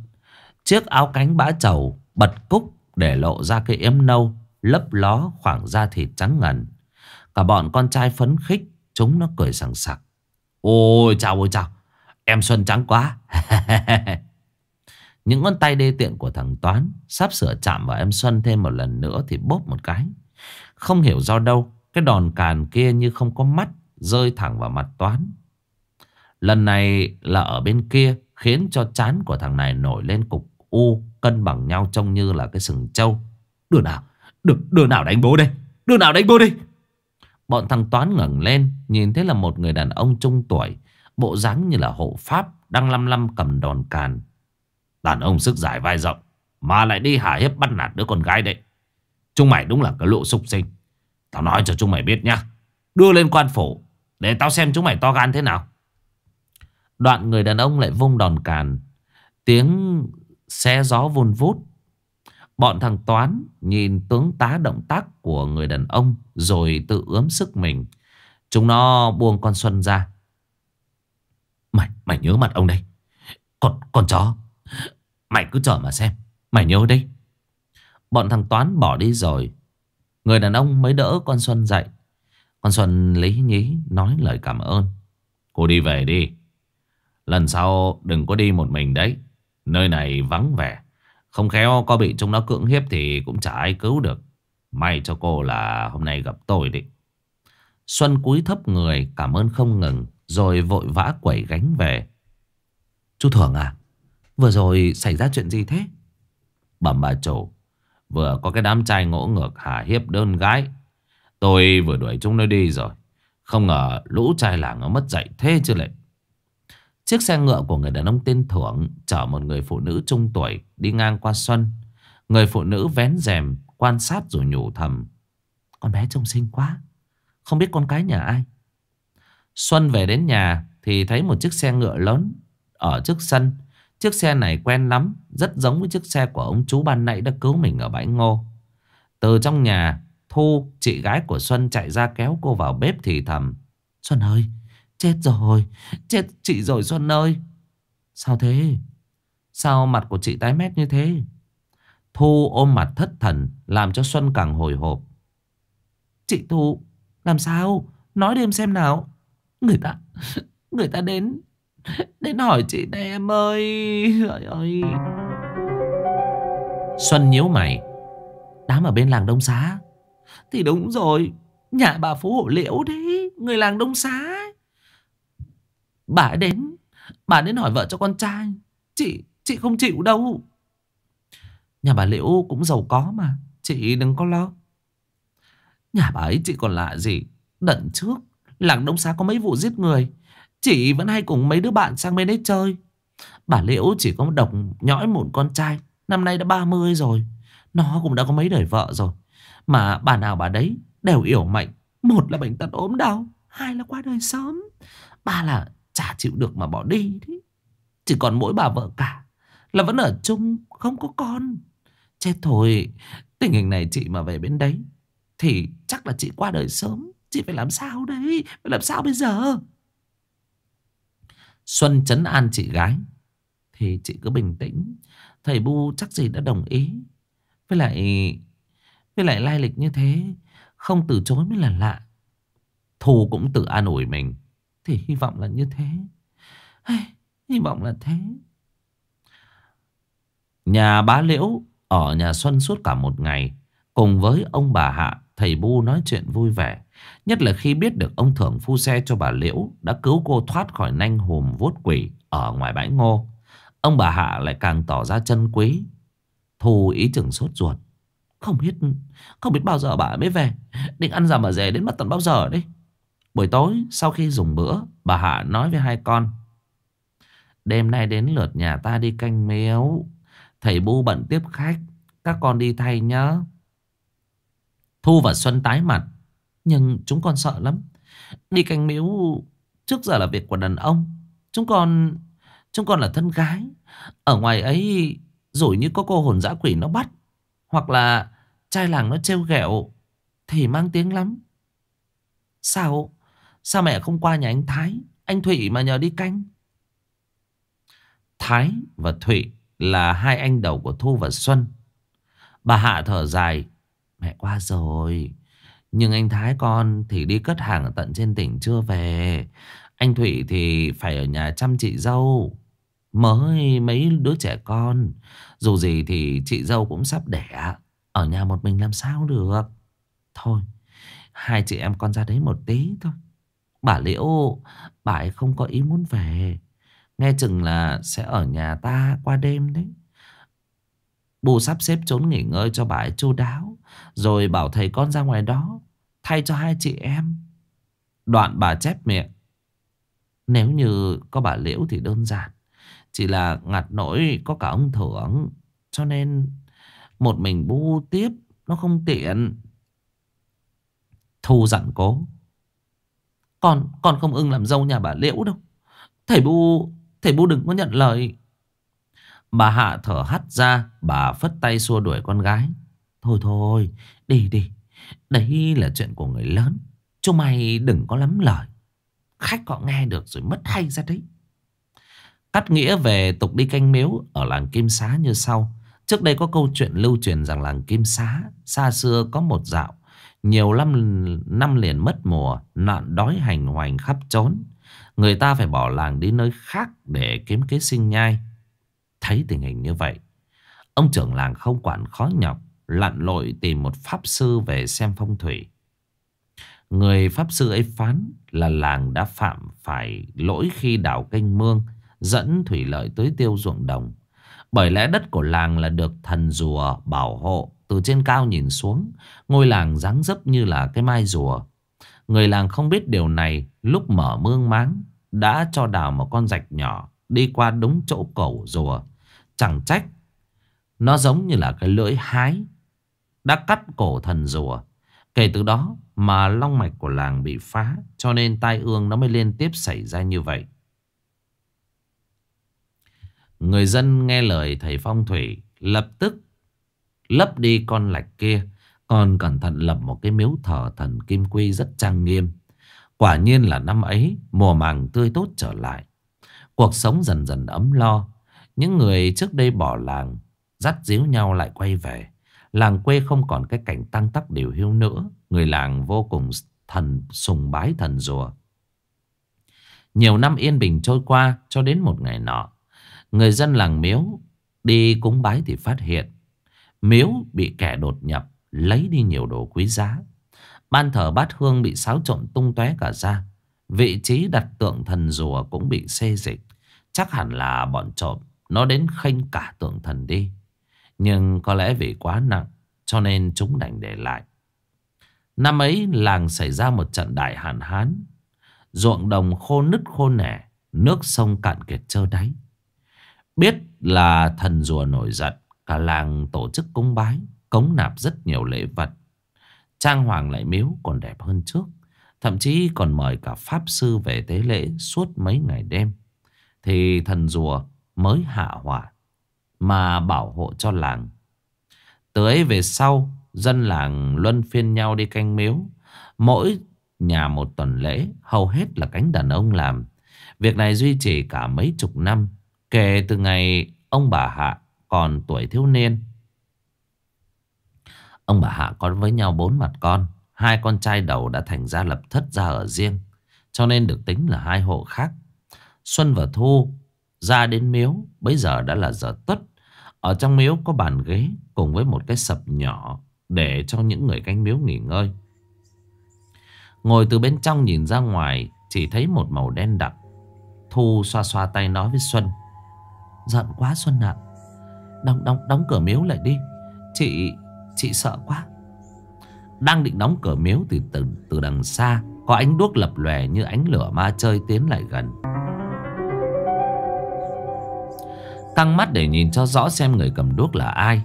Chiếc áo cánh bã trầu bật cúc để lộ ra cái ếm nâu lấp ló khoảng da thịt trắng ngần. Cả bọn con trai phấn khích, chúng nó cười sảng sặc. Ôi chào ôi chào, em xuân trắng quá. Những ngón tay đê tiện của thằng Toán sắp sửa chạm vào em Xuân thêm một lần nữa thì bóp một cái. Không hiểu do đâu, cái đòn càn kia như không có mắt rơi thẳng vào mặt Toán. Lần này là ở bên kia khiến cho chán của thằng này nổi lên cục u cân bằng nhau trông như là cái sừng trâu. Đứa nào, đứa, đứa nào đánh bố đây, đứa nào đánh bố đi. Bọn thằng Toán ngẩng lên, nhìn thấy là một người đàn ông trung tuổi, bộ dáng như là hộ pháp, đang lăm lăm cầm đòn càn. Đàn ông sức dài vai rộng, mà lại đi hả hiếp bắt nạt đứa con gái đấy. Chúng mày đúng là cái lũ súc sinh. Tao nói cho chúng mày biết nhá. Đưa lên quan phủ, để tao xem chúng mày to gan thế nào. Đoạn người đàn ông lại vung đòn càn. Tiếng xé gió vun vút Bọn thằng Toán nhìn tướng tá động tác của người đàn ông Rồi tự ướm sức mình Chúng nó buông con Xuân ra Mày, mày nhớ mặt ông đây Con, con chó Mày cứ chờ mà xem Mày nhớ đi Bọn thằng Toán bỏ đi rồi Người đàn ông mới đỡ con Xuân dậy Con Xuân lấy nhí nói lời cảm ơn Cô đi về đi Lần sau đừng có đi một mình đấy Nơi này vắng vẻ Không khéo có bị chúng nó cưỡng hiếp thì cũng chả ai cứu được May cho cô là hôm nay gặp tôi đi Xuân cúi thấp người cảm ơn không ngừng Rồi vội vã quẩy gánh về Chú Thường à Vừa rồi xảy ra chuyện gì thế Bẩm bà chủ Vừa có cái đám trai ngỗ ngược hà hiếp đơn gái Tôi vừa đuổi chúng nó đi rồi Không ngờ lũ trai làng nó mất dạy thế chứ lại Chiếc xe ngựa của người đàn ông tên Thưởng chở một người phụ nữ trung tuổi đi ngang qua Xuân. Người phụ nữ vén rèm quan sát rồi nhủ thầm. Con bé trông xinh quá, không biết con cái nhà ai. Xuân về đến nhà thì thấy một chiếc xe ngựa lớn ở trước sân. Chiếc xe này quen lắm, rất giống với chiếc xe của ông chú ban nãy đã cứu mình ở bãi ngô. Từ trong nhà, Thu, chị gái của Xuân chạy ra kéo cô vào bếp thì thầm. Xuân ơi, Chết rồi Chết chị rồi Xuân ơi Sao thế Sao mặt của chị tái mét như thế Thu ôm mặt thất thần Làm cho Xuân càng hồi hộp Chị Thu Làm sao Nói đêm xem nào Người ta Người ta đến Đến hỏi chị đây em ơi Trời ơi Xuân nhíu mày Đám ở bên làng Đông Xá Thì đúng rồi Nhà bà Phú Hộ Liễu đấy Người làng Đông Xá Bà ấy đến Bà đến hỏi vợ cho con trai Chị, chị không chịu đâu Nhà bà Liễu cũng giàu có mà Chị đừng có lo Nhà bà ấy chị còn lạ gì Đận trước Làng Đông Xá có mấy vụ giết người Chị vẫn hay cùng mấy đứa bạn sang bên đấy chơi Bà Liễu chỉ có một độc nhõi một con trai Năm nay đã 30 rồi Nó cũng đã có mấy đời vợ rồi Mà bà nào bà đấy đều yểu mạnh Một là bệnh tật ốm đau Hai là qua đời sớm Ba là Chả chịu được mà bỏ đi đấy. Chỉ còn mỗi bà vợ cả Là vẫn ở chung không có con Chết thôi Tình hình này chị mà về bên đấy Thì chắc là chị qua đời sớm Chị phải làm sao đấy Phải làm sao bây giờ Xuân chấn an chị gái Thì chị cứ bình tĩnh Thầy Bu chắc gì đã đồng ý Với lại Với lại lai lịch như thế Không từ chối mới là lạ Thu cũng tự an ủi mình thì hy vọng là như thế Hy vọng là thế Nhà bá liễu Ở nhà Xuân suốt cả một ngày Cùng với ông bà Hạ Thầy Bu nói chuyện vui vẻ Nhất là khi biết được ông thưởng phu xe cho bà Liễu Đã cứu cô thoát khỏi nanh hùm vuốt quỷ Ở ngoài bãi ngô Ông bà Hạ lại càng tỏ ra chân quý Thù ý chừng sốt ruột Không biết Không biết bao giờ bà mới về Định ăn giảm mà rè đến mất tận bao giờ đấy Buổi tối sau khi dùng bữa Bà Hạ nói với hai con Đêm nay đến lượt nhà ta đi canh miếu Thầy Bu bận tiếp khách Các con đi thay nhớ Thu và Xuân tái mặt Nhưng chúng con sợ lắm Đi canh miếu Trước giờ là việc của đàn ông Chúng con Chúng con là thân gái Ở ngoài ấy Rồi như có cô hồn dã quỷ nó bắt Hoặc là trai làng nó trêu ghẹo Thì mang tiếng lắm Sao Sao mẹ không qua nhà anh Thái Anh Thụy mà nhờ đi canh Thái và Thụy Là hai anh đầu của Thu và Xuân Bà Hạ thở dài Mẹ qua rồi Nhưng anh Thái con thì đi cất hàng ở tận trên tỉnh chưa về Anh Thụy thì phải ở nhà chăm chị dâu Mới mấy đứa trẻ con Dù gì thì chị dâu cũng sắp đẻ Ở nhà một mình làm sao được Thôi Hai chị em con ra đấy một tí thôi Bà Liễu, bà ấy không có ý muốn về. Nghe chừng là sẽ ở nhà ta qua đêm đấy. Bù sắp xếp trốn nghỉ ngơi cho bà ấy chu đáo. Rồi bảo thầy con ra ngoài đó. Thay cho hai chị em. Đoạn bà chép miệng. Nếu như có bà Liễu thì đơn giản. Chỉ là ngặt nỗi có cả ông Thưởng. Cho nên một mình bu tiếp nó không tiện. Thu dặn cố. Con, con không ưng làm dâu nhà bà Liễu đâu. Thầy Bu, thầy Bu đừng có nhận lời. Bà Hạ thở hắt ra, bà phất tay xua đuổi con gái. Thôi thôi, đi đi. Đấy là chuyện của người lớn. Chúng mày đừng có lắm lời. Khách họ nghe được rồi mất hay ra đấy. Cắt nghĩa về tục đi canh miếu ở làng Kim Xá như sau. Trước đây có câu chuyện lưu truyền rằng làng Kim Xá xa xưa có một dạo nhiều năm, năm liền mất mùa, nạn đói hành hoành khắp trốn. Người ta phải bỏ làng đi nơi khác để kiếm kế sinh nhai. Thấy tình hình như vậy, ông trưởng làng không quản khó nhọc, lặn lội tìm một pháp sư về xem phong thủy. Người pháp sư ấy phán là làng đã phạm phải lỗi khi đào canh mương, dẫn thủy lợi tới tiêu ruộng đồng. Bởi lẽ đất của làng là được thần rùa bảo hộ từ trên cao nhìn xuống Ngôi làng dáng dấp như là cái mai rùa Người làng không biết điều này Lúc mở mương máng Đã cho đào một con rạch nhỏ Đi qua đúng chỗ cổ rùa Chẳng trách Nó giống như là cái lưỡi hái Đã cắt cổ thần rùa Kể từ đó mà long mạch của làng bị phá Cho nên tai ương nó mới liên tiếp xảy ra như vậy Người dân nghe lời thầy phong thủy Lập tức lấp đi con lạch kia. Còn cẩn thận lập một cái miếu thờ thần Kim Quy rất trang nghiêm. Quả nhiên là năm ấy, mùa màng tươi tốt trở lại. Cuộc sống dần dần ấm lo. Những người trước đây bỏ làng, dắt díu nhau lại quay về. Làng quê không còn cái cảnh tăng tắc điều hiu nữa. Người làng vô cùng thần sùng bái thần rùa. Nhiều năm yên bình trôi qua cho đến một ngày nọ. Người dân làng miếu đi cúng bái thì phát hiện Miếu bị kẻ đột nhập Lấy đi nhiều đồ quý giá Ban thờ bát hương bị xáo trộn tung tóe cả ra Vị trí đặt tượng thần rùa cũng bị xê dịch Chắc hẳn là bọn trộm Nó đến khênh cả tượng thần đi Nhưng có lẽ vì quá nặng Cho nên chúng đành để lại Năm ấy làng xảy ra một trận đại hạn hán Ruộng đồng khô nứt khô nẻ Nước sông cạn kiệt trơ đáy Biết là thần rùa nổi giận Cả làng tổ chức cúng bái Cống nạp rất nhiều lễ vật Trang hoàng lại miếu còn đẹp hơn trước Thậm chí còn mời cả Pháp Sư về tế lễ suốt mấy ngày đêm Thì thần rùa mới hạ hỏa Mà bảo hộ cho làng Tới về sau Dân làng luân phiên nhau đi canh miếu Mỗi nhà một tuần lễ Hầu hết là cánh đàn ông làm Việc này duy trì cả mấy chục năm Kể từ ngày ông bà Hạ còn tuổi thiếu niên. Ông bà Hạ có với nhau bốn mặt con. Hai con trai đầu đã thành ra lập thất gia ở riêng. Cho nên được tính là hai hộ khác. Xuân và Thu ra đến miếu. Bây giờ đã là giờ tuất. Ở trong miếu có bàn ghế cùng với một cái sập nhỏ để cho những người canh miếu nghỉ ngơi. Ngồi từ bên trong nhìn ra ngoài chỉ thấy một màu đen đặc. Thu xoa xoa tay nói với Xuân. Giận quá Xuân ạ. À đóng, đóng, đóng cửa miếu lại đi Chị chị sợ quá Đang định đóng cửa miếu thì từ, từ đằng xa Có ánh đuốc lập lòe như ánh lửa ma chơi tiến lại gần Căng mắt để nhìn cho rõ xem người cầm đuốc là ai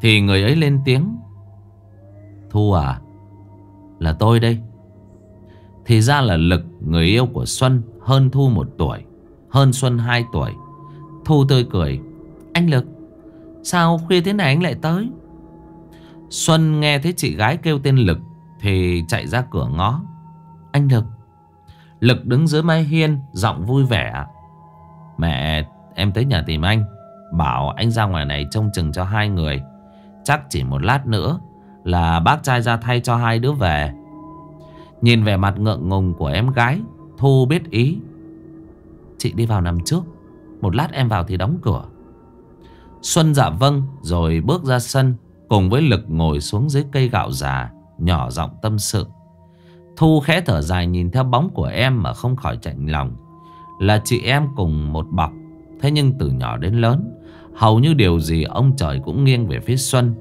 Thì người ấy lên tiếng Thu à Là tôi đây Thì ra là Lực Người yêu của Xuân Hơn Thu một tuổi Hơn Xuân hai tuổi Thu tươi cười Anh Lực Sao khuya thế này anh lại tới Xuân nghe thấy chị gái kêu tên Lực Thì chạy ra cửa ngó Anh Lực Lực đứng dưới mái hiên Giọng vui vẻ Mẹ em tới nhà tìm anh Bảo anh ra ngoài này trông chừng cho hai người Chắc chỉ một lát nữa Là bác trai ra thay cho hai đứa về Nhìn vẻ mặt ngượng ngùng của em gái Thu biết ý Chị đi vào nằm trước Một lát em vào thì đóng cửa Xuân dạ vâng rồi bước ra sân Cùng với Lực ngồi xuống dưới cây gạo già Nhỏ giọng tâm sự Thu khẽ thở dài nhìn theo bóng của em mà không khỏi chạnh lòng Là chị em cùng một bọc Thế nhưng từ nhỏ đến lớn Hầu như điều gì ông trời cũng nghiêng về phía Xuân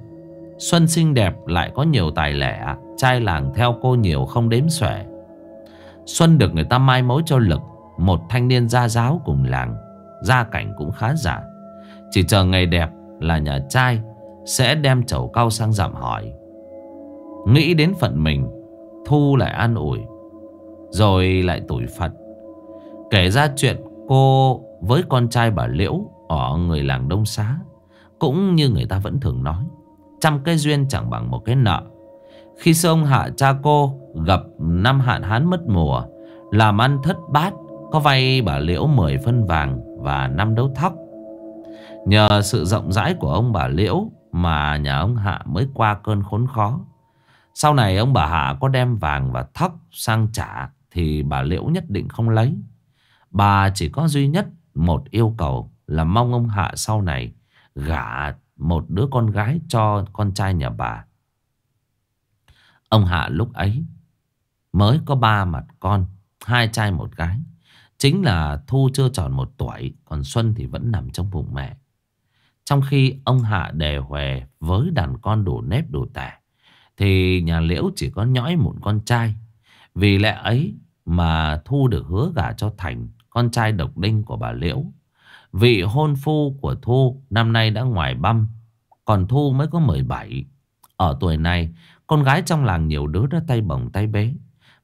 Xuân xinh đẹp lại có nhiều tài lẻ Trai làng theo cô nhiều không đếm xuể Xuân được người ta mai mối cho Lực Một thanh niên gia giáo cùng làng Gia cảnh cũng khá giả chỉ chờ ngày đẹp là nhà trai Sẽ đem chầu cao sang giảm hỏi Nghĩ đến phận mình Thu lại an ủi Rồi lại tủi phật Kể ra chuyện cô với con trai bà Liễu Ở người làng Đông Xá Cũng như người ta vẫn thường nói Trăm cái duyên chẳng bằng một cái nợ Khi xưa hạ cha cô Gặp năm hạn hán mất mùa Làm ăn thất bát Có vay bà Liễu 10 phân vàng Và năm đấu thóc Nhờ sự rộng rãi của ông bà Liễu mà nhà ông Hạ mới qua cơn khốn khó. Sau này ông bà Hạ có đem vàng và thóc sang trả thì bà Liễu nhất định không lấy. Bà chỉ có duy nhất một yêu cầu là mong ông Hạ sau này gả một đứa con gái cho con trai nhà bà. Ông Hạ lúc ấy mới có ba mặt con, hai trai một gái. Chính là Thu chưa tròn một tuổi, còn Xuân thì vẫn nằm trong bụng mẹ. Trong khi ông Hạ đề huề với đàn con đủ nếp đủ tẻ, thì nhà Liễu chỉ có nhõi một con trai. Vì lẽ ấy mà Thu được hứa gả cho Thành, con trai độc đinh của bà Liễu. Vị hôn phu của Thu năm nay đã ngoài băm, còn Thu mới có 17. Ở tuổi này, con gái trong làng nhiều đứa đã tay bồng tay bế.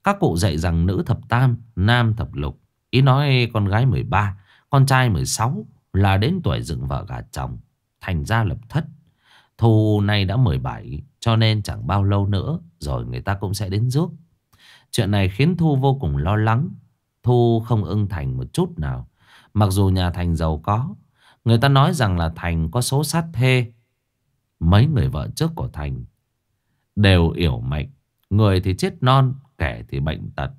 Các cụ dạy rằng nữ thập tam, nam thập lục. Ý nói con gái 13, con trai 16 là đến tuổi dựng vợ gả chồng. Thành gia lập thất Thu nay đã 17 Cho nên chẳng bao lâu nữa Rồi người ta cũng sẽ đến rước Chuyện này khiến Thu vô cùng lo lắng Thu không ưng Thành một chút nào Mặc dù nhà Thành giàu có Người ta nói rằng là Thành có số sát thê Mấy người vợ trước của Thành Đều yểu mệnh Người thì chết non Kẻ thì bệnh tật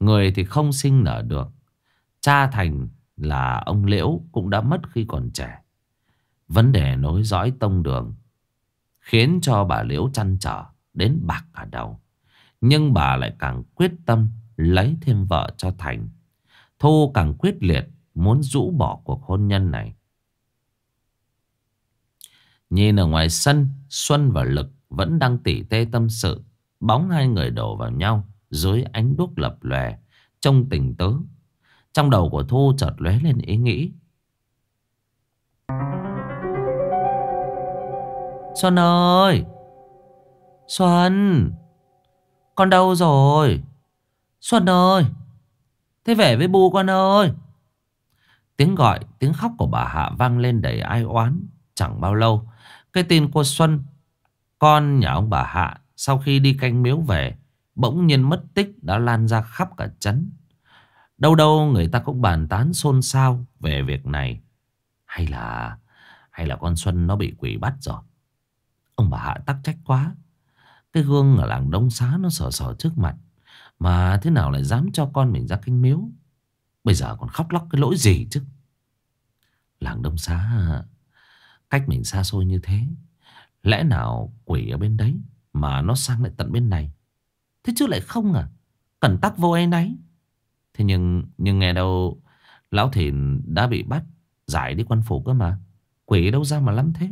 Người thì không sinh nở được Cha Thành là ông Liễu cũng đã mất khi còn trẻ Vấn đề nối dõi tông đường khiến cho bà Liễu chăn trở đến bạc cả đầu. Nhưng bà lại càng quyết tâm lấy thêm vợ cho Thành. Thu càng quyết liệt muốn rũ bỏ cuộc hôn nhân này. Nhìn ở ngoài sân, Xuân và Lực vẫn đang tỉ tê tâm sự. Bóng hai người đổ vào nhau dưới ánh đuốc lập lòe, trong tình tớ. Trong đầu của Thu chợt lóe lên ý nghĩ. Thank you. Xuân ơi Xuân Con đâu rồi Xuân ơi Thế về với bu con ơi Tiếng gọi tiếng khóc của bà Hạ vang lên đầy ai oán Chẳng bao lâu Cái tin của Xuân Con nhà ông bà Hạ Sau khi đi canh miếu về Bỗng nhiên mất tích đã lan ra khắp cả chấn Đâu đâu người ta cũng bàn tán xôn xao về việc này Hay là Hay là con Xuân nó bị quỷ bắt rồi Ông bà Hạ tắc trách quá Cái gương ở làng Đông Xá nó sờ sờ trước mặt Mà thế nào lại dám cho con mình ra kinh miếu Bây giờ còn khóc lóc cái lỗi gì chứ Làng Đông Xá à, Cách mình xa xôi như thế Lẽ nào quỷ ở bên đấy Mà nó sang lại tận bên này Thế chứ lại không à Cẩn tắc vô ai nấy Thế nhưng nhưng nghe đâu Lão Thìn đã bị bắt Giải đi quan phủ cơ mà Quỷ đâu ra mà lắm thế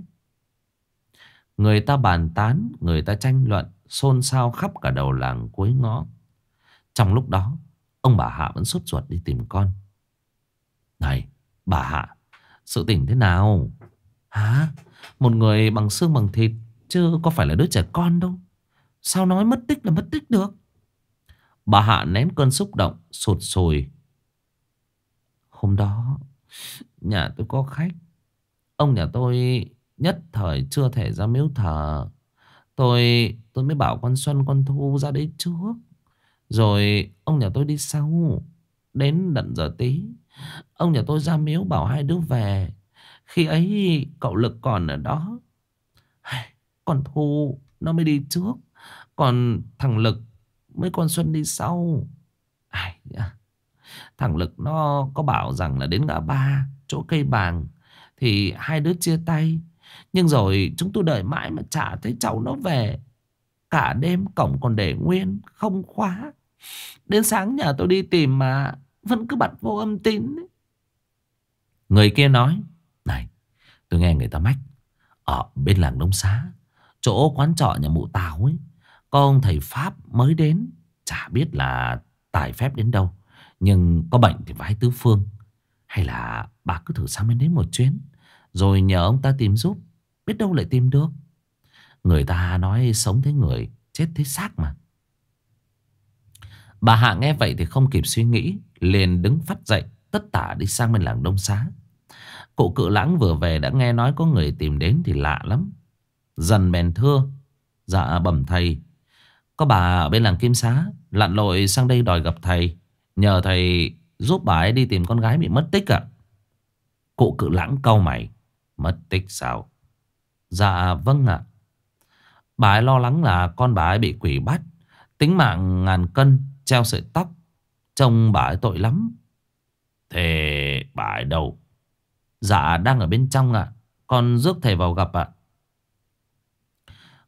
Người ta bàn tán, người ta tranh luận, xôn xao khắp cả đầu làng cuối ngõ. Trong lúc đó, ông bà Hạ vẫn sốt ruột đi tìm con. Này, bà Hạ, sự tỉnh thế nào? Hả? Một người bằng xương bằng thịt, chứ có phải là đứa trẻ con đâu. Sao nói mất tích là mất tích được? Bà Hạ ném cơn xúc động, sụt sùi. Hôm đó, nhà tôi có khách. Ông nhà tôi Nhất thời chưa thể ra miếu thờ Tôi tôi mới bảo con Xuân con Thu ra đấy trước Rồi ông nhà tôi đi sau Đến đận giờ tí Ông nhà tôi ra miếu bảo hai đứa về Khi ấy cậu Lực còn ở đó Còn Thu nó mới đi trước Còn thằng Lực mới con Xuân đi sau Ai à, Thằng Lực nó có bảo rằng là đến ngã ba Chỗ cây bàng Thì hai đứa chia tay nhưng rồi chúng tôi đợi mãi mà chả thấy cháu nó về. Cả đêm cổng còn để nguyên, không khóa. Đến sáng nhà tôi đi tìm mà vẫn cứ bật vô âm tín. Người kia nói, này, tôi nghe người ta mách, ở bên làng Đông Xá, chỗ quán trọ nhà mụ Tào ấy, có ông thầy Pháp mới đến, chả biết là tài phép đến đâu. Nhưng có bệnh thì vái tứ phương Hay là bà cứ thử sang bên đấy một chuyến rồi nhờ ông ta tìm giúp Biết đâu lại tìm được Người ta nói sống thế người Chết thế xác mà Bà Hạ nghe vậy thì không kịp suy nghĩ Liền đứng phát dậy Tất tả đi sang bên làng Đông Xá Cụ cự lãng vừa về đã nghe nói Có người tìm đến thì lạ lắm Dần bèn thưa Dạ bẩm thầy Có bà bên làng Kim Xá Lặn lội sang đây đòi gặp thầy Nhờ thầy giúp bà ấy đi tìm con gái bị mất tích ạ Cụ cự lãng câu mày Mất tích sao? Dạ vâng ạ. À. Bà ấy lo lắng là con bà ấy bị quỷ bắt. Tính mạng ngàn cân, treo sợi tóc. Trông bà ấy tội lắm. Thế bà ấy đâu? Dạ đang ở bên trong ạ. Con rước thầy vào gặp ạ.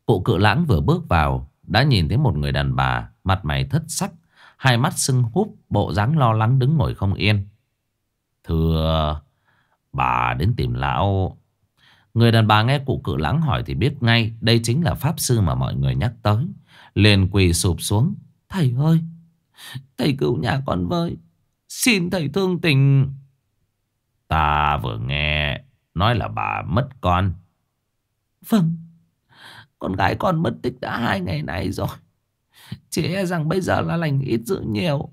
Cụ cự lãng vừa bước vào Đã nhìn thấy một người đàn bà Mặt mày thất sắc Hai mắt sưng húp Bộ dáng lo lắng đứng ngồi không yên Thưa Bà đến tìm lão Người đàn bà nghe cụ cự lãng hỏi thì biết ngay Đây chính là pháp sư mà mọi người nhắc tới Liền quỳ sụp xuống Thầy ơi Thầy cứu nhà con với Xin thầy thương tình Ta vừa nghe Nói là bà mất con Vâng Con gái con mất tích đã hai ngày nay rồi Chỉ e rằng bây giờ là lành ít dữ nhiều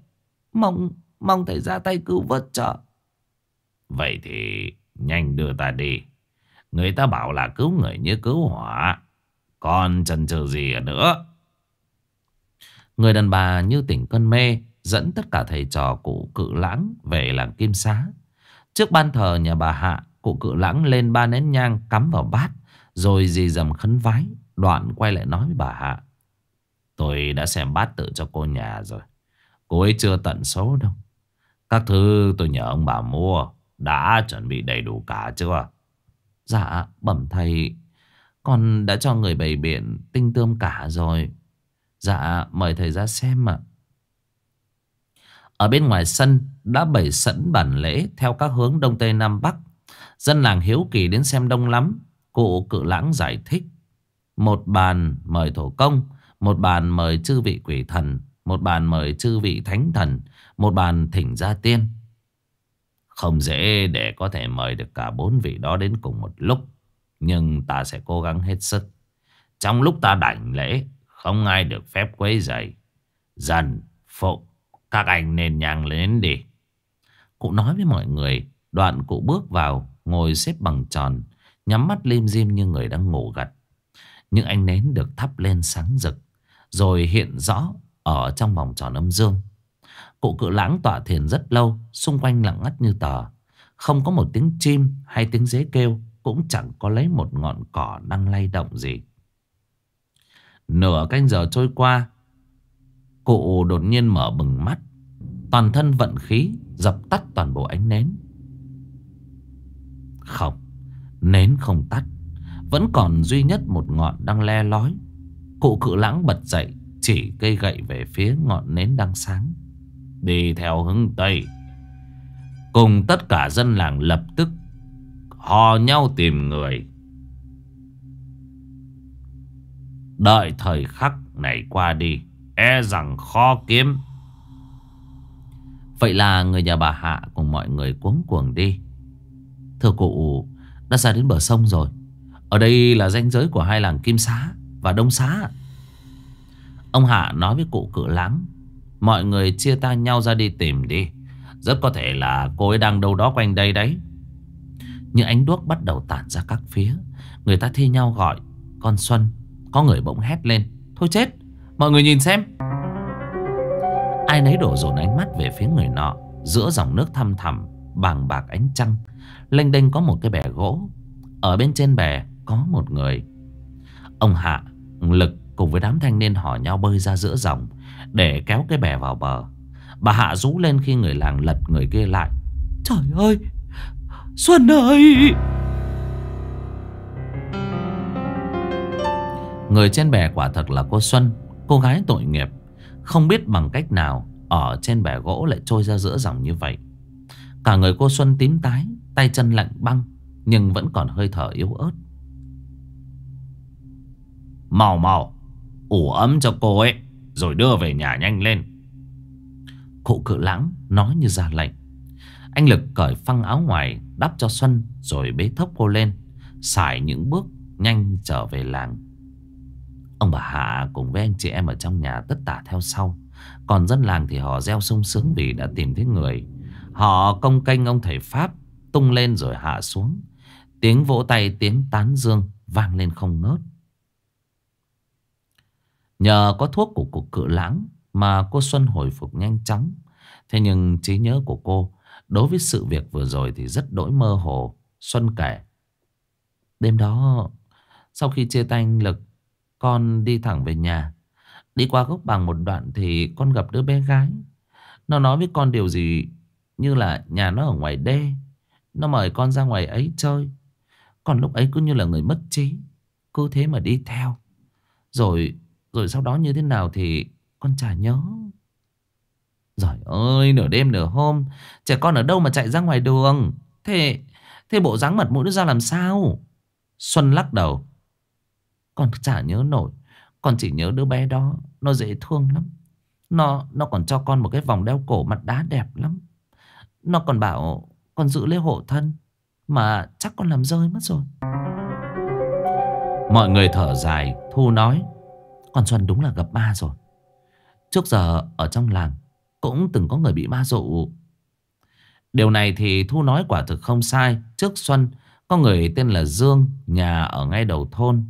Mong Mong thầy ra tay cứu vớt cho Vậy thì nhanh đưa ta đi Người ta bảo là cứu người như cứu hỏa Còn chần chừ gì nữa Người đàn bà như tỉnh cơn mê Dẫn tất cả thầy trò cụ cự lãng Về làng Kim Xá Trước ban thờ nhà bà Hạ Cụ cự lãng lên ba nén nhang cắm vào bát Rồi dì dầm khấn vái Đoạn quay lại nói với bà Hạ Tôi đã xem bát tự cho cô nhà rồi Cô ấy chưa tận số đâu Các thứ tôi nhờ ông bà mua Đã chuẩn bị đầy đủ cả chưa Dạ bẩm thầy Con đã cho người bày biện tinh tươm cả rồi Dạ mời thầy ra xem ạ Ở bên ngoài sân đã bày sẵn bản lễ theo các hướng Đông Tây Nam Bắc Dân làng hiếu kỳ đến xem đông lắm Cụ cự lãng giải thích Một bàn mời thổ công Một bàn mời chư vị quỷ thần Một bàn mời chư vị thánh thần Một bàn thỉnh gia tiên không dễ để có thể mời được cả bốn vị đó đến cùng một lúc. Nhưng ta sẽ cố gắng hết sức. Trong lúc ta đảnh lễ, không ai được phép quấy rầy. Dần, Phụng, các anh nên nhàng lên đi. Cụ nói với mọi người, đoạn cụ bước vào, ngồi xếp bằng tròn, nhắm mắt lim dim như người đang ngủ gật. Những ánh nến được thắp lên sáng rực, rồi hiện rõ ở trong vòng tròn âm dương. Cụ cự lãng tọa thiền rất lâu Xung quanh lặng ngắt như tờ Không có một tiếng chim hay tiếng dế kêu Cũng chẳng có lấy một ngọn cỏ đang lay động gì Nửa canh giờ trôi qua Cụ đột nhiên mở bừng mắt Toàn thân vận khí Dập tắt toàn bộ ánh nến Không Nến không tắt Vẫn còn duy nhất một ngọn đang le lói Cụ cự lãng bật dậy Chỉ cây gậy về phía ngọn nến đang sáng đi theo hướng Tây. Cùng tất cả dân làng lập tức hò nhau tìm người. Đợi thời khắc này qua đi, e rằng khó kiếm. Vậy là người nhà bà Hạ cùng mọi người cuống cuồng đi. Thưa cụ, đã ra đến bờ sông rồi. Ở đây là ranh giới của hai làng Kim Xá và Đông Xá. Ông Hạ nói với cụ cự lắng Mọi người chia tay nhau ra đi tìm đi Rất có thể là cô ấy đang đâu đó quanh đây đấy Những ánh đuốc bắt đầu tản ra các phía Người ta thi nhau gọi Con Xuân Có người bỗng hét lên Thôi chết Mọi người nhìn xem Ai nấy đổ dồn ánh mắt về phía người nọ Giữa dòng nước thăm thẳm Bàng bạc ánh trăng Lênh đênh có một cái bè gỗ Ở bên trên bè có một người Ông Hạ, Lực cùng với đám thanh niên hỏi nhau bơi ra giữa dòng để kéo cái bè vào bờ. Bà Hạ rú lên khi người làng lật người kia lại. Trời ơi! Xuân ơi! Người trên bè quả thật là cô Xuân, cô gái tội nghiệp. Không biết bằng cách nào ở trên bè gỗ lại trôi ra giữa dòng như vậy. Cả người cô Xuân tím tái, tay chân lạnh băng, nhưng vẫn còn hơi thở yếu ớt. Màu màu, ủ ấm cho cô ấy. Rồi đưa về nhà nhanh lên Cụ cự lãng nói như ra lệnh Anh Lực cởi phăng áo ngoài Đắp cho Xuân rồi bế thốc cô lên Xài những bước nhanh trở về làng Ông bà Hạ cùng với anh chị em ở trong nhà tất tả theo sau Còn dân làng thì họ reo sung sướng vì đã tìm thấy người Họ công canh ông thầy Pháp Tung lên rồi hạ xuống Tiếng vỗ tay tiếng tán dương vang lên không ngớt Nhờ có thuốc của cuộc cự lãng mà cô Xuân hồi phục nhanh chóng. Thế nhưng trí nhớ của cô đối với sự việc vừa rồi thì rất đỗi mơ hồ. Xuân kể. Đêm đó, sau khi chia tay anh Lực, con đi thẳng về nhà. Đi qua gốc bằng một đoạn thì con gặp đứa bé gái. Nó nói với con điều gì như là nhà nó ở ngoài đê. Nó mời con ra ngoài ấy chơi. Còn lúc ấy cứ như là người mất trí. Cứ thế mà đi theo. Rồi rồi sau đó như thế nào thì con chả nhớ Giời ơi nửa đêm nửa hôm Trẻ con ở đâu mà chạy ra ngoài đường Thế thế bộ dáng mặt mũi nó ra làm sao Xuân lắc đầu Con chả nhớ nổi Con chỉ nhớ đứa bé đó Nó dễ thương lắm Nó nó còn cho con một cái vòng đeo cổ mặt đá đẹp lắm Nó còn bảo Con giữ lấy hộ thân Mà chắc con làm rơi mất rồi Mọi người thở dài Thu nói con Xuân đúng là gặp ma rồi Trước giờ ở trong làng Cũng từng có người bị ma dụ Điều này thì Thu nói quả thực không sai Trước Xuân Có người tên là Dương Nhà ở ngay đầu thôn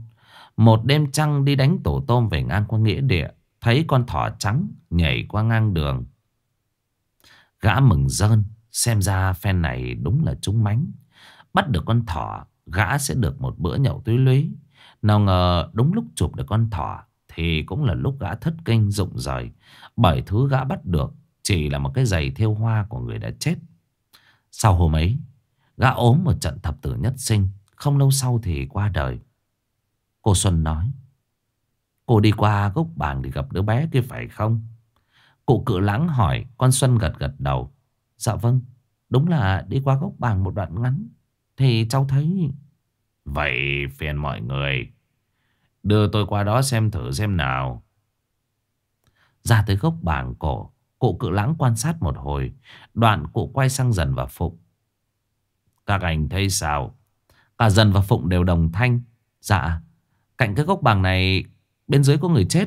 Một đêm trăng đi đánh tổ tôm về ngang qua nghĩa địa Thấy con thỏ trắng nhảy qua ngang đường Gã mừng rơn Xem ra phen này đúng là trúng mánh Bắt được con thỏ Gã sẽ được một bữa nhậu túy lúy Nào ngờ đúng lúc chụp được con thỏ thì cũng là lúc gã thất kinh rụng rời bởi thứ gã bắt được chỉ là một cái giày thêu hoa của người đã chết. Sau hôm ấy, gã ốm một trận thập tử nhất sinh, không lâu sau thì qua đời. Cô Xuân nói, cô đi qua gốc bàn để gặp đứa bé kia phải không? Cụ cự lãng hỏi, con Xuân gật gật đầu. Dạ vâng, đúng là đi qua gốc bàn một đoạn ngắn, thì cháu thấy... Vậy phiền mọi người Đưa tôi qua đó xem thử xem nào. Ra tới gốc bảng cổ, cụ cự lãng quan sát một hồi. Đoạn cụ quay sang dần và phụng. Các anh thấy sao? Cả dần và phụng đều đồng thanh. Dạ, cạnh cái gốc bảng này bên dưới có người chết.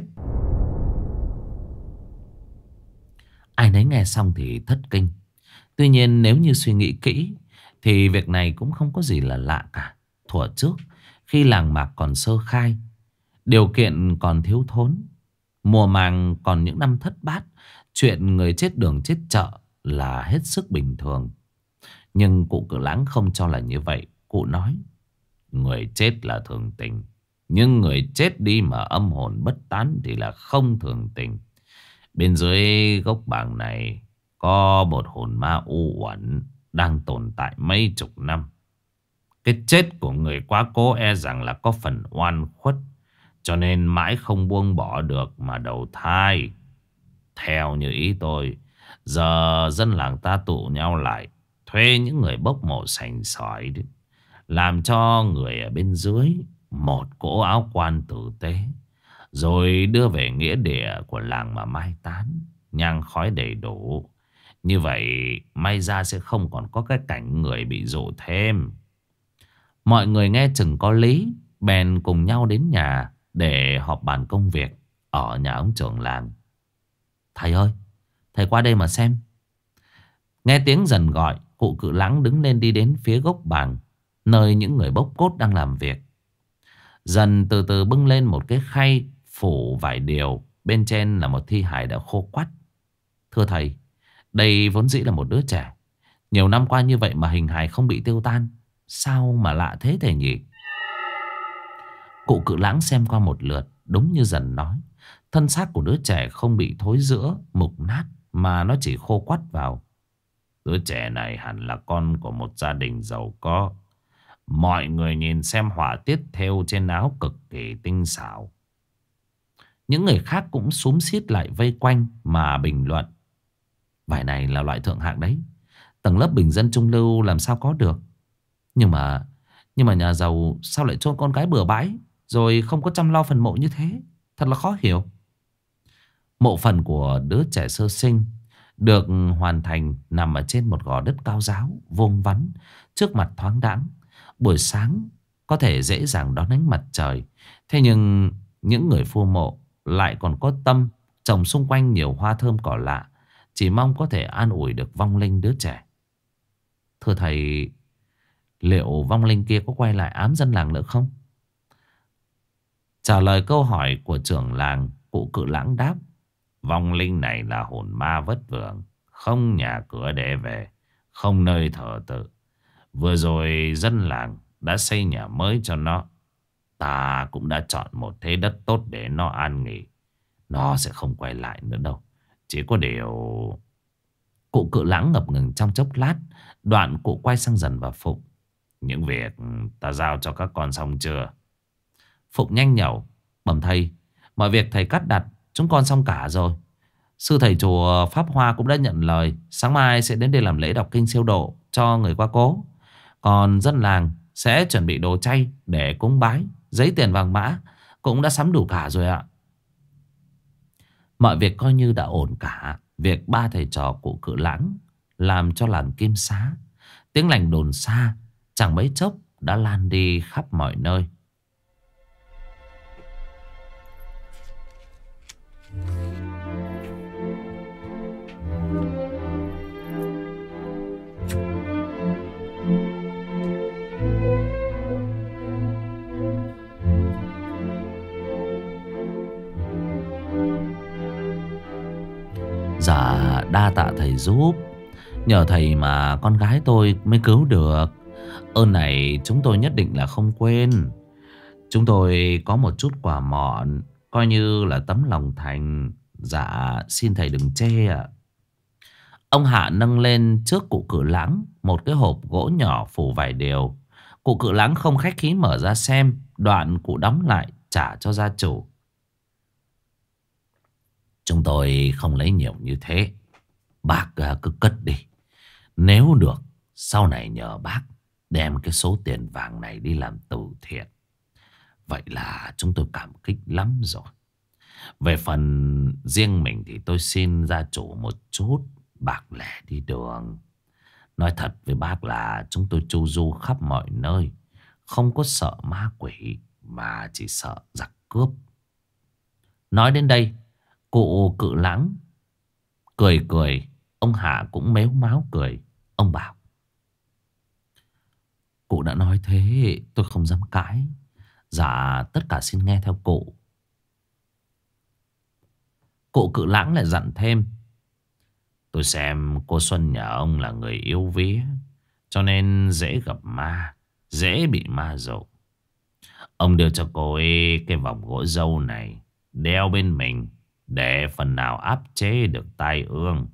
Ai nấy nghe xong thì thất kinh. Tuy nhiên nếu như suy nghĩ kỹ thì việc này cũng không có gì là lạ cả. Thuở trước, khi làng mạc còn sơ khai, Điều kiện còn thiếu thốn Mùa màng còn những năm thất bát Chuyện người chết đường chết chợ Là hết sức bình thường Nhưng cụ cử lãng không cho là như vậy Cụ nói Người chết là thường tình Nhưng người chết đi mà âm hồn bất tán Thì là không thường tình Bên dưới gốc bảng này Có một hồn ma u uẩn Đang tồn tại mấy chục năm Cái chết của người quá cố e rằng là có phần oan khuất cho nên mãi không buông bỏ được mà đầu thai. Theo như ý tôi, giờ dân làng ta tụ nhau lại, thuê những người bốc mộ sành sỏi, làm cho người ở bên dưới một cỗ áo quan tử tế, rồi đưa về nghĩa địa của làng mà mai tán, nhang khói đầy đủ. Như vậy may ra sẽ không còn có cái cảnh người bị dụ thêm Mọi người nghe chừng có lý Bèn cùng nhau đến nhà để họp bàn công việc ở nhà ông trưởng làng. Thầy ơi, thầy qua đây mà xem. Nghe tiếng dần gọi, cụ cự lãng đứng lên đi đến phía gốc bàn, nơi những người bốc cốt đang làm việc. Dần từ từ bưng lên một cái khay phủ vải điều, bên trên là một thi hài đã khô quắt. Thưa thầy, đây vốn dĩ là một đứa trẻ. Nhiều năm qua như vậy mà hình hài không bị tiêu tan. Sao mà lạ thế thầy nhỉ? Cụ cự lãng xem qua một lượt Đúng như dần nói Thân xác của đứa trẻ không bị thối giữa Mục nát mà nó chỉ khô quắt vào Đứa trẻ này hẳn là con của một gia đình giàu có Mọi người nhìn xem họa tiết theo trên áo cực kỳ tinh xảo Những người khác cũng súm xít lại vây quanh mà bình luận Vải này là loại thượng hạng đấy Tầng lớp bình dân trung lưu làm sao có được Nhưng mà Nhưng mà nhà giàu sao lại cho con gái bừa bãi rồi không có chăm lo phần mộ như thế Thật là khó hiểu Mộ phần của đứa trẻ sơ sinh Được hoàn thành nằm ở trên một gò đất cao giáo Vuông vắn Trước mặt thoáng đãng Buổi sáng có thể dễ dàng đón ánh mặt trời Thế nhưng những người phu mộ Lại còn có tâm Trồng xung quanh nhiều hoa thơm cỏ lạ Chỉ mong có thể an ủi được vong linh đứa trẻ Thưa thầy Liệu vong linh kia có quay lại ám dân làng nữa không? Trả lời câu hỏi của trưởng làng Cụ cự lãng đáp Vong linh này là hồn ma vất vưởng Không nhà cửa để về Không nơi thờ tự Vừa rồi dân làng đã xây nhà mới cho nó Ta cũng đã chọn một thế đất tốt để nó an nghỉ Nó sẽ không quay lại nữa đâu Chỉ có điều Cụ cự lãng ngập ngừng trong chốc lát Đoạn cụ quay sang dần và Phụng Những việc ta giao cho các con xong chưa Phục nhanh nhẩu Bẩm thầy Mọi việc thầy cắt đặt Chúng con xong cả rồi Sư thầy chùa Pháp Hoa cũng đã nhận lời Sáng mai sẽ đến đây làm lễ đọc kinh siêu độ Cho người qua cố Còn dân làng sẽ chuẩn bị đồ chay Để cúng bái Giấy tiền vàng mã Cũng đã sắm đủ cả rồi ạ Mọi việc coi như đã ổn cả Việc ba thầy trò cụ cự lãng Làm cho làng kim xá Tiếng lành đồn xa Chẳng mấy chốc đã lan đi khắp mọi nơi Dạ đa tạ thầy giúp Nhờ thầy mà con gái tôi mới cứu được Ơn này chúng tôi nhất định là không quên Chúng tôi có một chút quà mọn Coi như là tấm lòng thành Dạ xin thầy đừng chê ạ Ông Hạ nâng lên trước cụ cử lãng Một cái hộp gỗ nhỏ phủ vài điều Cụ cử lãng không khách khí mở ra xem Đoạn cụ đóng lại trả cho gia chủ Chúng tôi không lấy nhiều như thế Bác à, cứ cất đi Nếu được Sau này nhờ bác Đem cái số tiền vàng này đi làm từ thiện Vậy là chúng tôi cảm kích lắm rồi Về phần riêng mình thì tôi xin gia chủ một chút Bạc lẻ đi đường Nói thật với bác là chúng tôi chu du khắp mọi nơi Không có sợ ma quỷ Mà chỉ sợ giặc cướp Nói đến đây Cụ cự lắng Cười cười Ông Hạ cũng méo máu cười Ông bảo Cụ đã nói thế tôi không dám cãi Dạ tất cả xin nghe theo cụ Cụ cự lãng lại dặn thêm Tôi xem cô Xuân nhà ông là người yêu vía Cho nên dễ gặp ma Dễ bị ma dụ Ông đưa cho cô ấy cái vòng gỗ dâu này Đeo bên mình Để phần nào áp chế được tai ương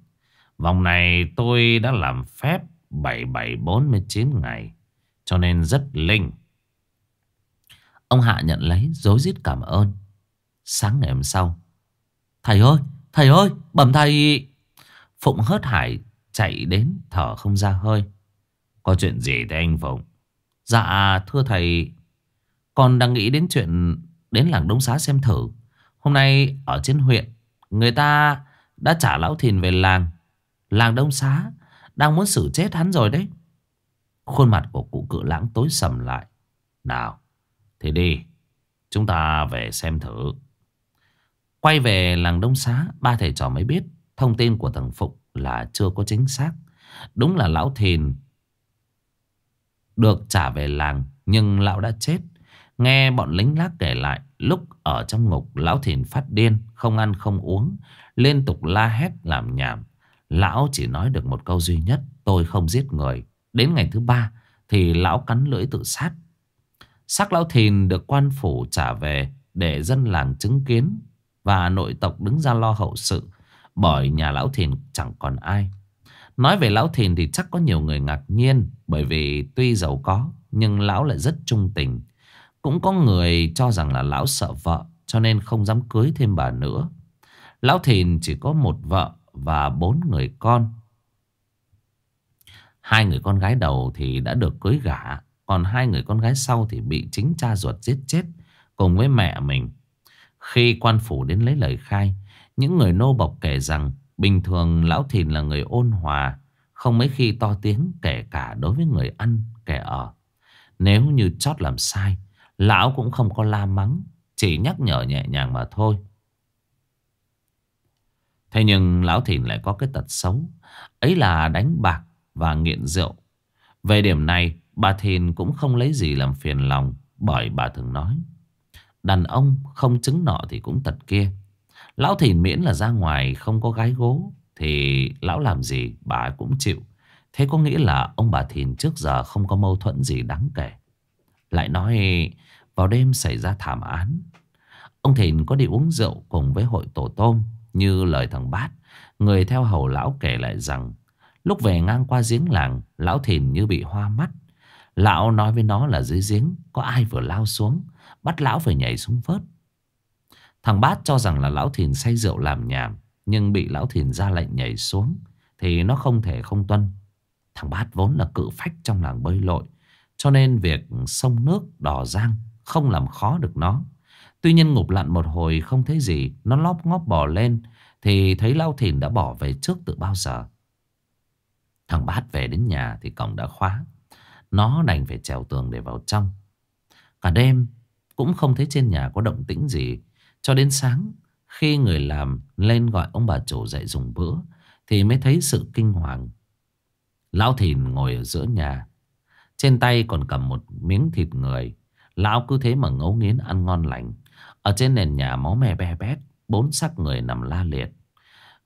Vòng này tôi đã làm phép 7749 ngày Cho nên rất linh Ông Hạ nhận lấy dối rít cảm ơn Sáng ngày hôm sau Thầy ơi, thầy ơi, bẩm thầy Phụng hớt hải chạy đến thở không ra hơi Có chuyện gì thế anh Phụng? Dạ thưa thầy Con đang nghĩ đến chuyện đến làng Đông Xá xem thử Hôm nay ở trên huyện Người ta đã trả lão thìn về làng Làng Đông Xá Đang muốn xử chết hắn rồi đấy Khuôn mặt của cụ cự lãng tối sầm lại Nào thì đi Chúng ta về xem thử Quay về làng Đông Xá Ba thầy trò mới biết Thông tin của thằng Phục là chưa có chính xác Đúng là lão thìn Được trả về làng Nhưng lão đã chết Nghe bọn lính lác kể lại Lúc ở trong ngục lão thìn phát điên Không ăn không uống Liên tục la hét làm nhảm Lão chỉ nói được một câu duy nhất Tôi không giết người Đến ngày thứ ba Thì lão cắn lưỡi tự sát Sắc lão thìn được quan phủ trả về để dân làng chứng kiến và nội tộc đứng ra lo hậu sự bởi nhà lão thìn chẳng còn ai. Nói về lão thìn thì chắc có nhiều người ngạc nhiên bởi vì tuy giàu có nhưng lão lại rất trung tình. Cũng có người cho rằng là lão sợ vợ cho nên không dám cưới thêm bà nữa. Lão thìn chỉ có một vợ và bốn người con. Hai người con gái đầu thì đã được cưới gả còn hai người con gái sau thì bị chính cha ruột giết chết cùng với mẹ mình. Khi quan phủ đến lấy lời khai, những người nô bộc kể rằng bình thường lão thìn là người ôn hòa, không mấy khi to tiếng kể cả đối với người ăn, kẻ ở. Nếu như chót làm sai, lão cũng không có la mắng, chỉ nhắc nhở nhẹ nhàng mà thôi. Thế nhưng lão thìn lại có cái tật xấu, ấy là đánh bạc và nghiện rượu. Về điểm này, Bà Thìn cũng không lấy gì làm phiền lòng Bởi bà thường nói Đàn ông không chứng nọ thì cũng tật kia Lão Thìn miễn là ra ngoài không có gái gố Thì lão làm gì bà cũng chịu Thế có nghĩa là ông bà Thìn trước giờ không có mâu thuẫn gì đáng kể Lại nói vào đêm xảy ra thảm án Ông Thìn có đi uống rượu cùng với hội tổ tôm Như lời thằng Bát Người theo hầu lão kể lại rằng Lúc về ngang qua giếng làng Lão Thìn như bị hoa mắt Lão nói với nó là dưới giếng có ai vừa lao xuống, bắt lão phải nhảy xuống phớt. Thằng bát cho rằng là lão thìn say rượu làm nhảm, nhưng bị lão thìn ra lệnh nhảy xuống, thì nó không thể không tuân. Thằng bát vốn là cự phách trong làng bơi lội, cho nên việc sông nước đỏ giang không làm khó được nó. Tuy nhiên ngục lặn một hồi không thấy gì, nó lóp ngóp bò lên, thì thấy lão thìn đã bỏ về trước từ bao giờ. Thằng bát về đến nhà thì cổng đã khóa. Nó đành phải trèo tường để vào trong Cả đêm cũng không thấy trên nhà có động tĩnh gì Cho đến sáng Khi người làm lên gọi ông bà chủ dậy dùng bữa Thì mới thấy sự kinh hoàng Lão thìn ngồi ở giữa nhà Trên tay còn cầm một miếng thịt người Lão cứ thế mà ngấu nghiến ăn ngon lành Ở trên nền nhà máu me be bét Bốn xác người nằm la liệt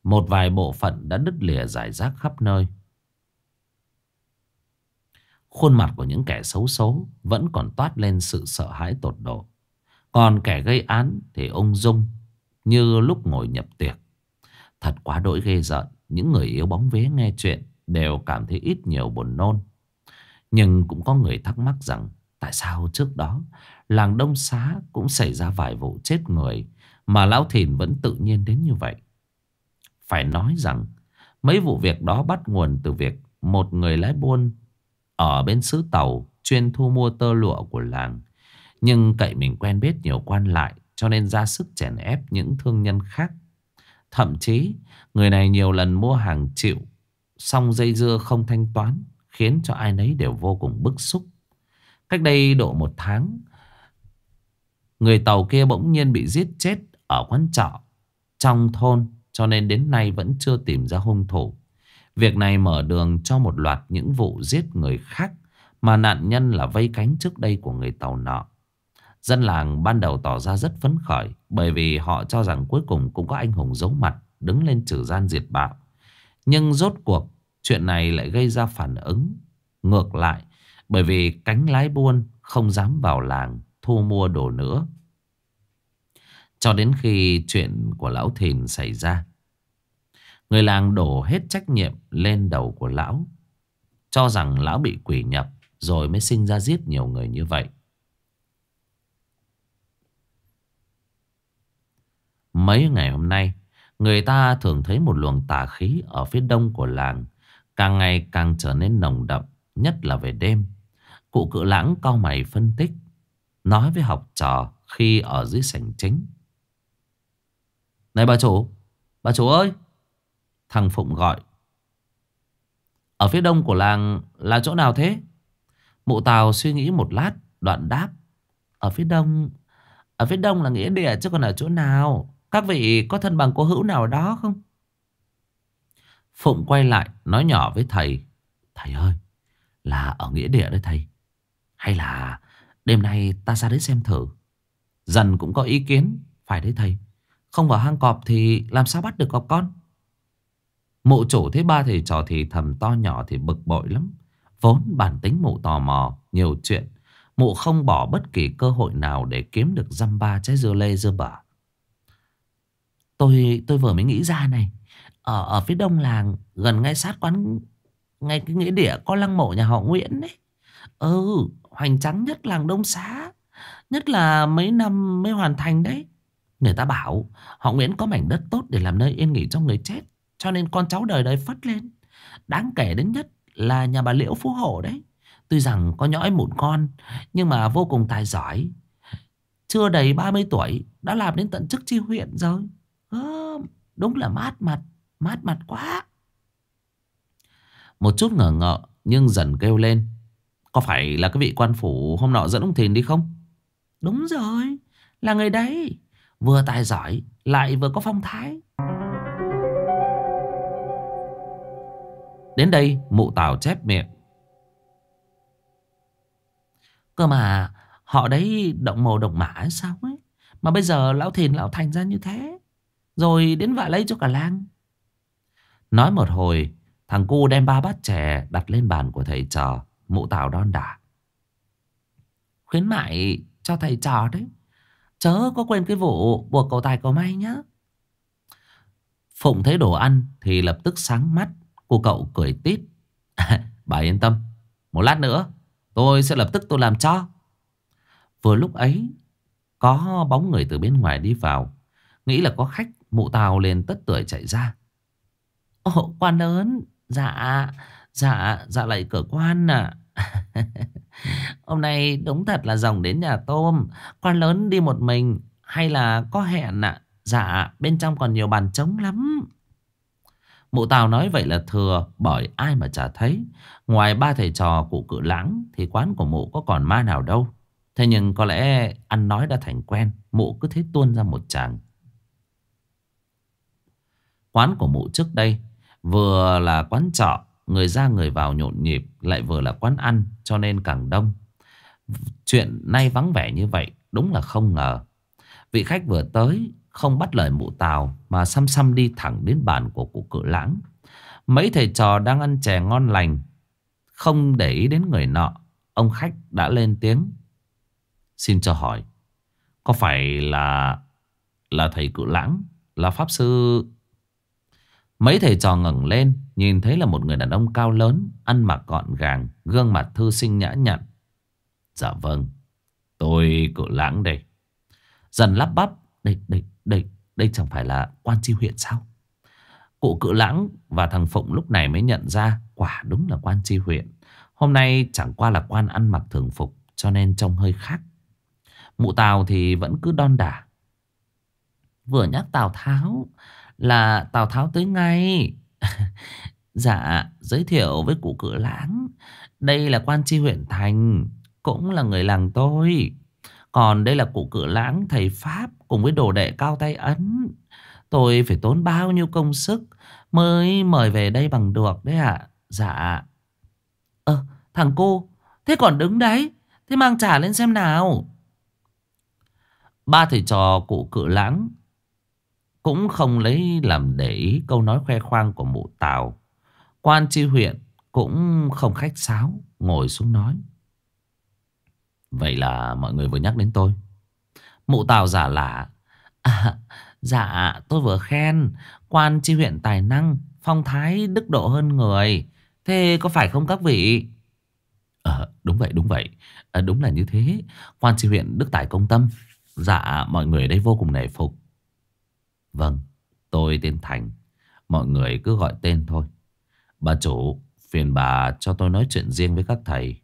Một vài bộ phận đã đứt lìa giải rác khắp nơi Khuôn mặt của những kẻ xấu số vẫn còn toát lên sự sợ hãi tột độ. Còn kẻ gây án thì ông Dung như lúc ngồi nhập tiệc. Thật quá đỗi ghê giận, những người yếu bóng vế nghe chuyện đều cảm thấy ít nhiều buồn nôn. Nhưng cũng có người thắc mắc rằng tại sao trước đó làng Đông Xá cũng xảy ra vài vụ chết người mà Lão Thìn vẫn tự nhiên đến như vậy. Phải nói rằng mấy vụ việc đó bắt nguồn từ việc một người lái buôn ở bên xứ tàu chuyên thu mua tơ lụa của làng Nhưng cậy mình quen biết nhiều quan lại Cho nên ra sức chèn ép những thương nhân khác Thậm chí người này nhiều lần mua hàng chịu Xong dây dưa không thanh toán Khiến cho ai nấy đều vô cùng bức xúc Cách đây độ một tháng Người tàu kia bỗng nhiên bị giết chết ở quán trọ Trong thôn cho nên đến nay vẫn chưa tìm ra hung thủ Việc này mở đường cho một loạt những vụ giết người khác mà nạn nhân là vây cánh trước đây của người tàu nọ. Dân làng ban đầu tỏ ra rất phấn khởi bởi vì họ cho rằng cuối cùng cũng có anh hùng giấu mặt đứng lên trừ gian diệt bạo. Nhưng rốt cuộc chuyện này lại gây ra phản ứng ngược lại bởi vì cánh lái buôn không dám vào làng thu mua đồ nữa. Cho đến khi chuyện của lão thìn xảy ra Người làng đổ hết trách nhiệm lên đầu của lão. Cho rằng lão bị quỷ nhập rồi mới sinh ra giết nhiều người như vậy. Mấy ngày hôm nay, người ta thường thấy một luồng tà khí ở phía đông của làng càng ngày càng trở nên nồng đậm, nhất là về đêm. Cụ cự lãng cao mày phân tích, nói với học trò khi ở dưới sảnh chính. Này bà chủ, bà chủ ơi, Thằng Phụng gọi. Ở phía đông của làng là chỗ nào thế? Mụ Tào suy nghĩ một lát, đoạn đáp. Ở phía đông, ở phía đông là nghĩa địa chứ còn ở chỗ nào? Các vị có thân bằng cô hữu nào đó không? Phụng quay lại nói nhỏ với thầy. Thầy ơi, là ở nghĩa địa đấy thầy. Hay là đêm nay ta ra đấy xem thử. Dần cũng có ý kiến, phải đấy thầy. Không vào hang cọp thì làm sao bắt được cọp con? Mụ chủ thấy ba thầy trò thì thầm to nhỏ thì bực bội lắm. Vốn bản tính mụ tò mò, nhiều chuyện. Mụ không bỏ bất kỳ cơ hội nào để kiếm được răm ba trái dưa lê dưa bở Tôi tôi vừa mới nghĩ ra này. Ở, ở phía đông làng, gần ngay sát quán, ngay cái nghĩa địa có lăng mộ nhà họ Nguyễn đấy. Ừ, hoành tráng nhất làng Đông Xá. Nhất là mấy năm mới hoàn thành đấy. Người ta bảo họ Nguyễn có mảnh đất tốt để làm nơi yên nghỉ cho người chết. Cho nên con cháu đời đời phất lên. Đáng kể đến nhất là nhà bà Liễu Phú Hổ đấy. Tuy rằng có nhõi mụn con, nhưng mà vô cùng tài giỏi. Chưa đầy 30 tuổi, đã làm đến tận chức chi huyện rồi. À, đúng là mát mặt, mát mặt quá. Một chút ngờ ngợ, nhưng dần kêu lên. Có phải là cái vị quan phủ hôm nọ dẫn ông Thìn đi không? Đúng rồi, là người đấy. Vừa tài giỏi, lại vừa có phong thái. Đến đây mụ tào chép miệng Cơ mà họ đấy động mồ động mã hay sao ấy Mà bây giờ lão thìn lão thành ra như thế Rồi đến vạ lấy cho cả làng Nói một hồi Thằng cu đem ba bát chè đặt lên bàn của thầy trò Mụ tào đon đả Khuyến mại cho thầy trò đấy Chớ có quên cái vụ buộc cầu tài cầu may nhá Phụng thấy đồ ăn thì lập tức sáng mắt Cô cậu cười tít. Bà yên tâm. Một lát nữa tôi sẽ lập tức tôi làm cho. Vừa lúc ấy có bóng người từ bên ngoài đi vào. Nghĩ là có khách mụ tàu lên tất tuổi chạy ra. Ồ quan lớn. Dạ. Dạ. Dạ lại cửa quan à. Hôm nay đúng thật là dòng đến nhà tôm Quan lớn đi một mình Hay là có hẹn ạ Dạ bên trong còn nhiều bàn trống lắm Mụ Tào nói vậy là thừa bởi ai mà chả thấy. Ngoài ba thầy trò cụ cự lãng thì quán của mụ có còn ma nào đâu. Thế nhưng có lẽ ăn nói đã thành quen, mụ cứ thế tuôn ra một chàng. Quán của mụ trước đây vừa là quán trọ, người ra người vào nhộn nhịp, lại vừa là quán ăn cho nên càng đông. Chuyện nay vắng vẻ như vậy đúng là không ngờ. Vị khách vừa tới không bắt lời mụ tào Mà xăm xăm đi thẳng đến bàn của cụ cự lãng Mấy thầy trò đang ăn chè ngon lành Không để ý đến người nọ Ông khách đã lên tiếng Xin cho hỏi Có phải là Là thầy cự lãng Là pháp sư Mấy thầy trò ngẩng lên Nhìn thấy là một người đàn ông cao lớn Ăn mặc gọn gàng Gương mặt thư sinh nhã nhặn Dạ vâng Tôi cự lãng đây Dần lắp bắp đây, đây, đây, đây chẳng phải là quan chi huyện sao? Cụ cự lãng và thằng Phụng lúc này mới nhận ra quả đúng là quan chi huyện. Hôm nay chẳng qua là quan ăn mặc thường phục cho nên trông hơi khác. Mụ Tào thì vẫn cứ đon đả. Vừa nhắc Tào Tháo là Tào Tháo tới ngay. dạ, giới thiệu với cụ cự lãng. Đây là quan tri huyện Thành, cũng là người làng tôi. Còn đây là cụ cự lãng thầy Pháp cùng với đồ đệ cao tay ấn. Tôi phải tốn bao nhiêu công sức mới mời về đây bằng được đấy ạ. À? Dạ. Ơ, ờ, thằng cô, thế còn đứng đấy, thế mang trả lên xem nào. Ba thầy trò cụ cự lãng cũng không lấy làm để ý câu nói khoe khoang của mụ tàu Quan tri huyện cũng không khách sáo, ngồi xuống nói. Vậy là mọi người vừa nhắc đến tôi. Mụ Tào giả lả. À, dạ, tôi vừa khen. Quan chi huyện tài năng, phong thái đức độ hơn người. Thế có phải không các vị? à, đúng vậy, đúng vậy. À, đúng là như thế. Quan tri huyện đức tài công tâm. Dạ, mọi người đây vô cùng nể phục. Vâng, tôi tên Thành. Mọi người cứ gọi tên thôi. Bà chủ, phiền bà cho tôi nói chuyện riêng với các thầy.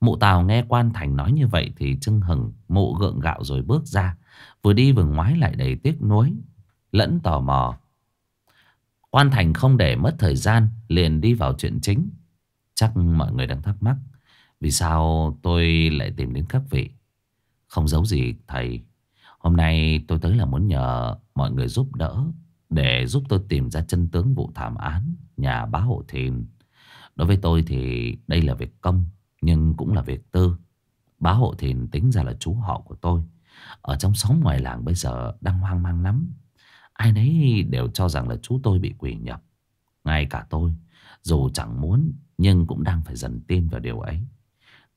Mụ Tào nghe quan thành nói như vậy thì chưng hừng, mụ gượng gạo rồi bước ra. Vừa đi vừa ngoái lại đầy tiếc nuối, lẫn tò mò. Quan thành không để mất thời gian, liền đi vào chuyện chính. Chắc mọi người đang thắc mắc, vì sao tôi lại tìm đến các vị? Không giấu gì thầy, hôm nay tôi tới là muốn nhờ mọi người giúp đỡ để giúp tôi tìm ra chân tướng vụ thảm án nhà bá hộ thìn. Đối với tôi thì đây là việc công nhưng cũng là việc tư. Bá hộ thìn tính ra là chú họ của tôi. Ở trong xóm ngoài làng bây giờ đang hoang mang lắm. Ai nấy đều cho rằng là chú tôi bị quỷ nhập. Ngay cả tôi, dù chẳng muốn nhưng cũng đang phải dần tin vào điều ấy.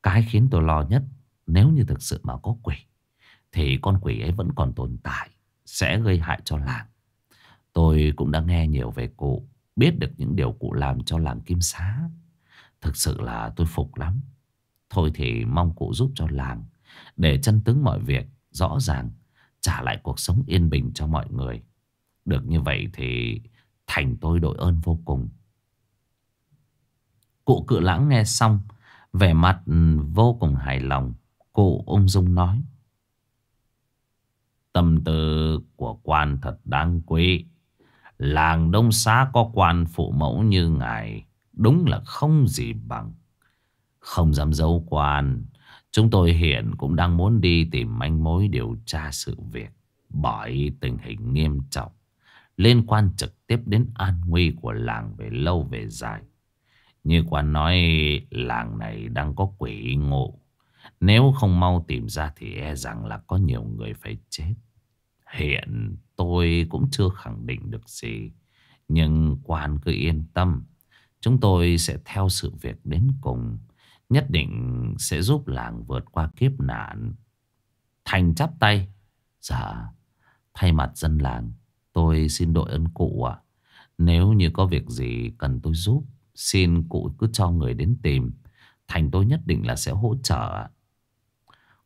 Cái khiến tôi lo nhất nếu như thực sự mà có quỷ thì con quỷ ấy vẫn còn tồn tại, sẽ gây hại cho làng. Tôi cũng đã nghe nhiều về cụ, biết được những điều cụ làm cho làng Kim Xá. Thực sự là tôi phục lắm Thôi thì mong cụ giúp cho làng Để chân tướng mọi việc rõ ràng Trả lại cuộc sống yên bình cho mọi người Được như vậy thì Thành tôi đội ơn vô cùng Cụ cự lãng nghe xong Vẻ mặt ừ, vô cùng hài lòng Cụ ung dung nói Tâm tư của quan thật đáng quý Làng Đông Xá có quan phụ mẫu như ngài Đúng là không gì bằng Không dám giấu quan Chúng tôi hiện cũng đang muốn đi tìm manh mối điều tra sự việc Bởi tình hình nghiêm trọng Liên quan trực tiếp đến an nguy của làng về lâu về dài Như quan nói làng này đang có quỷ ngộ Nếu không mau tìm ra thì e rằng là có nhiều người phải chết Hiện tôi cũng chưa khẳng định được gì Nhưng quan cứ yên tâm Chúng tôi sẽ theo sự việc đến cùng Nhất định sẽ giúp làng vượt qua kiếp nạn Thành chắp tay Dạ Thay mặt dân làng Tôi xin đội ơn cụ ạ Nếu như có việc gì cần tôi giúp Xin cụ cứ cho người đến tìm Thành tôi nhất định là sẽ hỗ trợ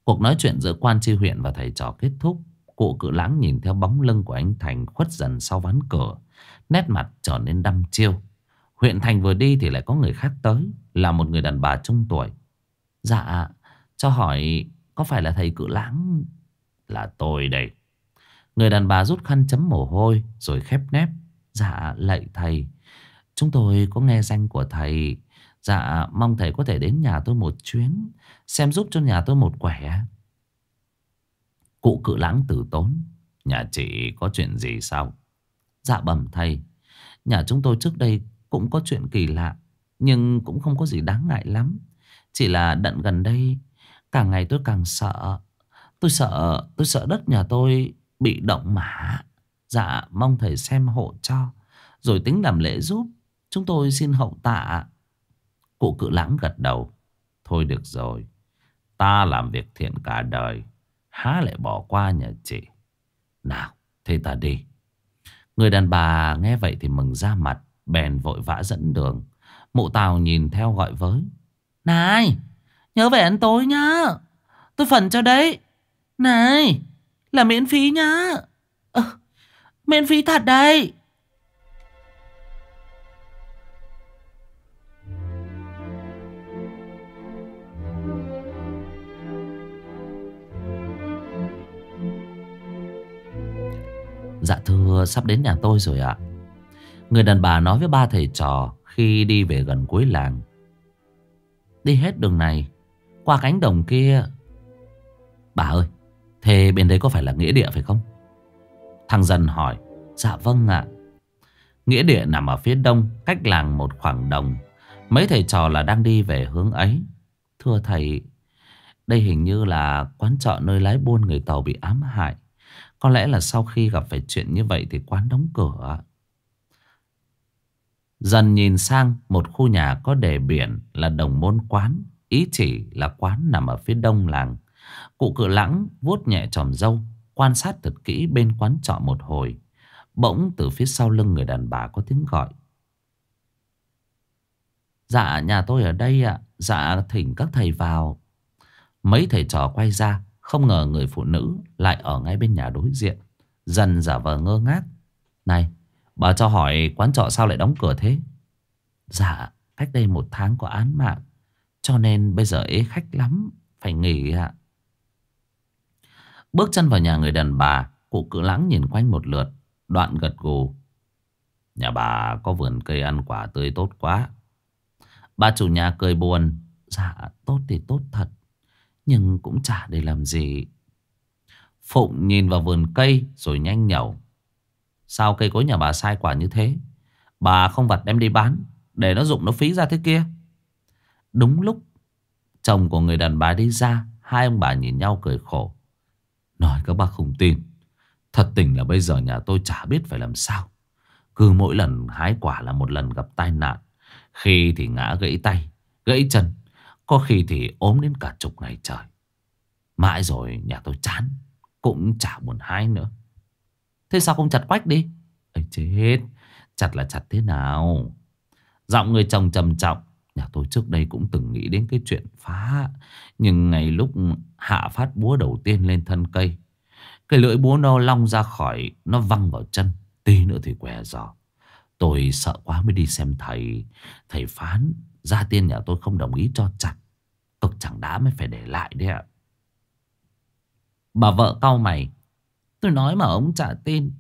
Cuộc nói chuyện giữa quan tri huyện và thầy trò kết thúc Cụ cự lãng nhìn theo bóng lưng của anh Thành khuất dần sau ván cửa Nét mặt trở nên đăm chiêu Huyện thành vừa đi thì lại có người khác tới Là một người đàn bà trung tuổi Dạ cho hỏi Có phải là thầy cự lãng Là tôi đây Người đàn bà rút khăn chấm mồ hôi Rồi khép nép Dạ lạy thầy Chúng tôi có nghe danh của thầy Dạ mong thầy có thể đến nhà tôi một chuyến Xem giúp cho nhà tôi một quẻ Cụ cự lãng tử tốn Nhà chị có chuyện gì sao Dạ bẩm thầy Nhà chúng tôi trước đây cũng có chuyện kỳ lạ Nhưng cũng không có gì đáng ngại lắm Chỉ là đận gần đây Càng ngày tôi càng sợ Tôi sợ Tôi sợ đất nhà tôi bị động mã Dạ mong thầy xem hộ cho Rồi tính làm lễ giúp Chúng tôi xin hậu tạ Cụ cự lãng gật đầu Thôi được rồi Ta làm việc thiện cả đời Há lại bỏ qua nhà chị Nào thế ta đi Người đàn bà nghe vậy thì mừng ra mặt Bèn vội vã dẫn đường Mụ tàu nhìn theo gọi với Này Nhớ về ăn tối nhá Tôi phần cho đấy Này Là miễn phí nhá à, Miễn phí thật đấy Dạ thưa sắp đến nhà tôi rồi ạ à. Người đàn bà nói với ba thầy trò khi đi về gần cuối làng. Đi hết đường này, qua cánh đồng kia. Bà ơi, thế bên đấy có phải là nghĩa địa phải không? Thằng dần hỏi, dạ vâng ạ. Nghĩa địa nằm ở phía đông, cách làng một khoảng đồng. Mấy thầy trò là đang đi về hướng ấy. Thưa thầy, đây hình như là quán trọ nơi lái buôn người tàu bị ám hại. Có lẽ là sau khi gặp phải chuyện như vậy thì quán đóng cửa. Dần nhìn sang một khu nhà có đề biển là đồng môn quán Ý chỉ là quán nằm ở phía đông làng Cụ cự lãng vuốt nhẹ tròm dâu Quan sát thật kỹ bên quán trọ một hồi Bỗng từ phía sau lưng người đàn bà có tiếng gọi Dạ nhà tôi ở đây ạ Dạ thỉnh các thầy vào Mấy thầy trò quay ra Không ngờ người phụ nữ lại ở ngay bên nhà đối diện Dần giả vờ ngơ ngác Này Bà cho hỏi quán trọ sao lại đóng cửa thế Dạ cách đây một tháng có án mạng Cho nên bây giờ ế khách lắm Phải nghỉ ạ Bước chân vào nhà người đàn bà Cụ cự lãng nhìn quanh một lượt Đoạn gật gù Nhà bà có vườn cây ăn quả tươi tốt quá Bà chủ nhà cười buồn Dạ tốt thì tốt thật Nhưng cũng chả để làm gì Phụng nhìn vào vườn cây Rồi nhanh nhẩu Sao cây cối nhà bà sai quả như thế Bà không vặt đem đi bán Để nó dụng nó phí ra thế kia Đúng lúc Chồng của người đàn bà đi ra Hai ông bà nhìn nhau cười khổ Nói các bác không tin Thật tình là bây giờ nhà tôi chả biết phải làm sao Cứ mỗi lần hái quả là một lần gặp tai nạn Khi thì ngã gãy tay Gãy chân Có khi thì ốm đến cả chục ngày trời Mãi rồi nhà tôi chán Cũng chả buồn hái nữa Thế sao không chặt quách đi Ây chết Chặt là chặt thế nào Giọng người chồng trầm trọng Nhà tôi trước đây cũng từng nghĩ đến cái chuyện phá Nhưng ngày lúc hạ phát búa đầu tiên lên thân cây Cái lưỡi búa nó long ra khỏi Nó văng vào chân Tí nữa thì què giò Tôi sợ quá mới đi xem thầy Thầy phán Gia tiên nhà tôi không đồng ý cho chặt Cực chẳng đã mới phải để lại đấy ạ Bà vợ cau mày Tôi nói mà ông chả tin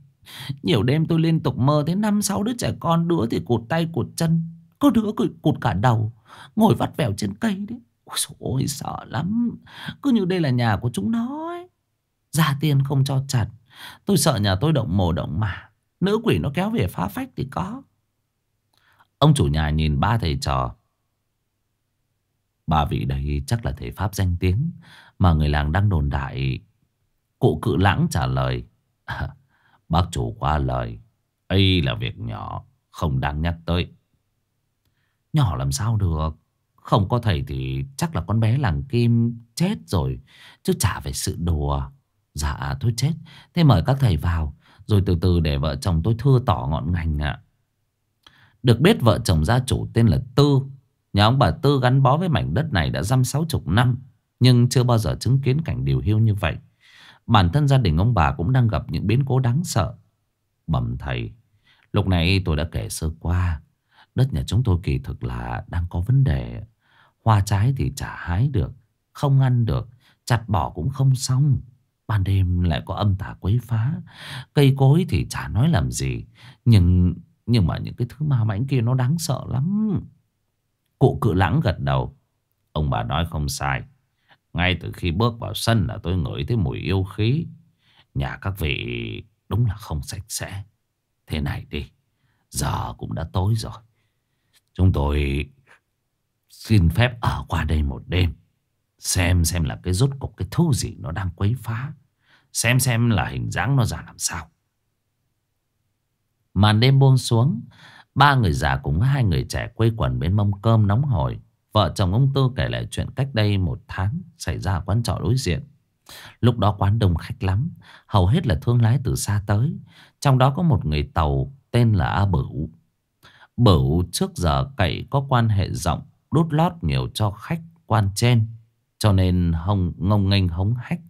Nhiều đêm tôi liên tục mơ thấy năm sáu đứa trẻ con Đứa thì cụt tay cụt chân Có đứa cụt, cụt cả đầu Ngồi vắt vẻo trên cây đấy Ôi dồi ôi sợ lắm Cứ như đây là nhà của chúng nó ấy Ra tiền không cho chặt Tôi sợ nhà tôi động mồ động mà Nữ quỷ nó kéo về phá phách thì có Ông chủ nhà nhìn ba thầy trò Bà vị đây chắc là thầy Pháp danh tiếng Mà người làng đang đồn đại Cụ cự lãng trả lời. bác chủ qua lời. ấy là việc nhỏ, không đáng nhắc tới. Nhỏ làm sao được. Không có thầy thì chắc là con bé làng kim chết rồi. Chứ chả phải sự đùa. Dạ thôi chết. Thế mời các thầy vào. Rồi từ từ để vợ chồng tôi thưa tỏ ngọn ngành ạ. Được biết vợ chồng gia chủ tên là Tư. Nhà ông bà Tư gắn bó với mảnh đất này đã dăm sáu chục năm. Nhưng chưa bao giờ chứng kiến cảnh điều hiu như vậy. Bản thân gia đình ông bà cũng đang gặp những biến cố đáng sợ Bẩm thầy Lúc này tôi đã kể sơ qua Đất nhà chúng tôi kỳ thực là đang có vấn đề Hoa trái thì chả hái được Không ăn được Chặt bỏ cũng không xong Ban đêm lại có âm tà quấy phá Cây cối thì chả nói làm gì Nhưng nhưng mà những cái thứ ma mãnh kia nó đáng sợ lắm Cụ cự lãng gật đầu Ông bà nói không sai ngay từ khi bước vào sân là tôi ngửi thấy mùi yêu khí. Nhà các vị đúng là không sạch sẽ. Thế này đi, giờ cũng đã tối rồi. Chúng tôi xin phép ở qua đây một đêm. Xem xem là cái rốt cục cái thứ gì nó đang quấy phá. Xem xem là hình dáng nó ra làm sao. Màn đêm buông xuống. Ba người già cùng hai người trẻ quây quần bên mâm cơm nóng hổi. Vợ chồng ông Tư kể lại chuyện cách đây một tháng xảy ra quán trọ đối diện. Lúc đó quán đông khách lắm, hầu hết là thương lái từ xa tới. Trong đó có một người tàu tên là A Bửu. Bửu trước giờ cậy có quan hệ rộng, đút lót nhiều cho khách quan trên. Cho nên hồng ngông nghênh hống hách,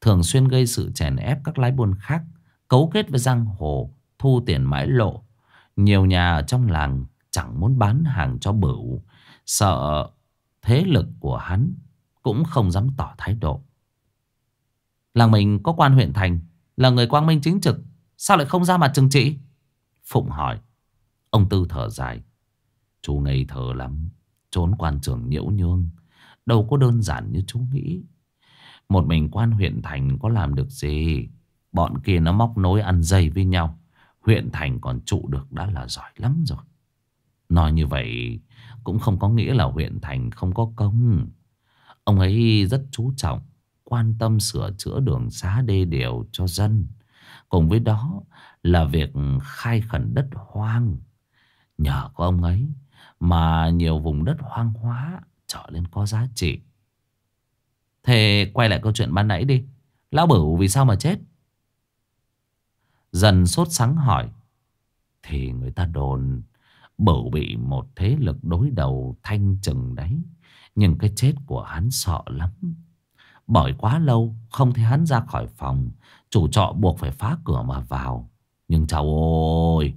thường xuyên gây sự chèn ép các lái buôn khác, cấu kết với giang hồ, thu tiền mãi lộ. Nhiều nhà ở trong làng chẳng muốn bán hàng cho Bửu Sợ thế lực của hắn cũng không dám tỏ thái độ. Làng mình có quan huyện thành, là người quang minh chính trực, sao lại không ra mặt trừng trị? Phụng hỏi. Ông Tư thở dài. Chú ngây thở lắm, trốn quan trường nhiễu nhương, đâu có đơn giản như chú nghĩ. Một mình quan huyện thành có làm được gì? Bọn kia nó móc nối ăn dây với nhau. Huyện thành còn trụ được đã là giỏi lắm rồi. Nói như vậy cũng không có nghĩa là huyện thành không có công. Ông ấy rất chú trọng, quan tâm sửa chữa đường xá đê điều cho dân. Cùng với đó là việc khai khẩn đất hoang. Nhờ có ông ấy mà nhiều vùng đất hoang hóa trở lên có giá trị. Thế quay lại câu chuyện ban nãy đi. Lão Bửu vì sao mà chết? Dần sốt sắng hỏi. Thì người ta đồn Bửu bị một thế lực đối đầu thanh chừng đấy. Nhưng cái chết của hắn sợ lắm. Bởi quá lâu không thấy hắn ra khỏi phòng. Chủ trọ buộc phải phá cửa mà vào. Nhưng chào ơi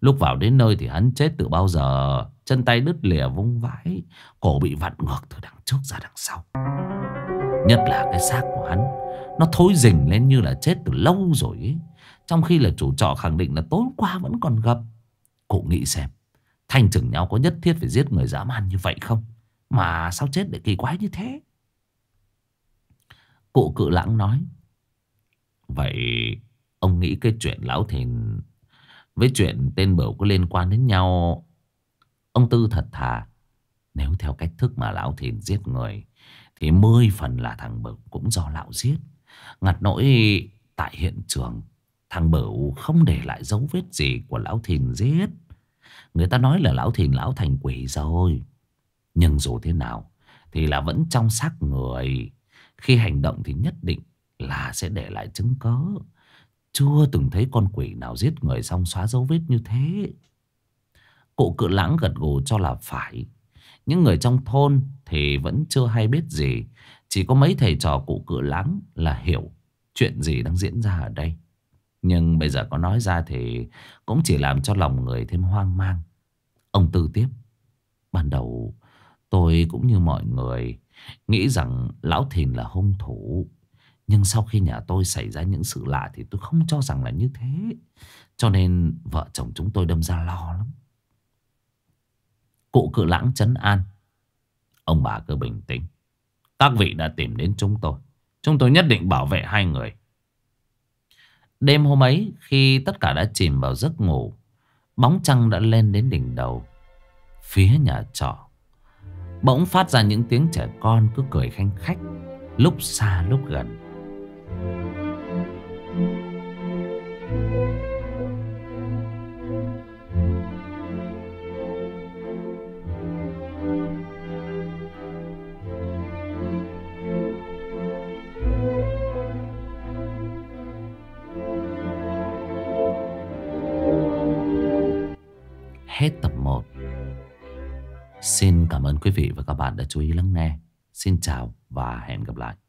lúc vào đến nơi thì hắn chết từ bao giờ. Chân tay đứt lìa vung vãi, cổ bị vặn ngược từ đằng trước ra đằng sau. Nhất là cái xác của hắn, nó thối rình lên như là chết từ lâu rồi ấy. Trong khi là chủ trọ khẳng định là tối qua vẫn còn gặp. Cụ nghĩ xem, Thanh chừng nhau có nhất thiết phải giết người dã man như vậy không? Mà sao chết để kỳ quái như thế? Cụ cự lãng nói. Vậy ông nghĩ cái chuyện lão thìn với chuyện tên bửu có liên quan đến nhau. Ông Tư thật thà. Nếu theo cách thức mà lão thìn giết người thì mười phần là thằng bửu cũng do lão giết. Ngặt nỗi tại hiện trường thằng bửu không để lại dấu vết gì của lão thìn giết. Người ta nói là lão thìn lão thành quỷ rồi Nhưng dù thế nào Thì là vẫn trong xác người Khi hành động thì nhất định Là sẽ để lại chứng cứ Chưa từng thấy con quỷ nào giết người xong xóa dấu vết như thế Cụ cự lãng gật gù cho là phải Những người trong thôn Thì vẫn chưa hay biết gì Chỉ có mấy thầy trò cụ cự lãng là hiểu Chuyện gì đang diễn ra ở đây nhưng bây giờ có nói ra thì cũng chỉ làm cho lòng người thêm hoang mang. Ông Tư tiếp. Ban đầu tôi cũng như mọi người nghĩ rằng Lão Thìn là hung thủ. Nhưng sau khi nhà tôi xảy ra những sự lạ thì tôi không cho rằng là như thế. Cho nên vợ chồng chúng tôi đâm ra lo lắm. Cụ cự lãng chấn an. Ông bà cứ bình tĩnh. Các vị đã tìm đến chúng tôi. Chúng tôi nhất định bảo vệ hai người. Đêm hôm ấy khi tất cả đã chìm vào giấc ngủ Bóng trăng đã lên đến đỉnh đầu Phía nhà trọ Bỗng phát ra những tiếng trẻ con cứ cười khanh khách Lúc xa lúc gần hết tập 1. Xin cảm ơn quý vị và các bạn đã chú ý lắng nghe. Xin chào và hẹn gặp lại.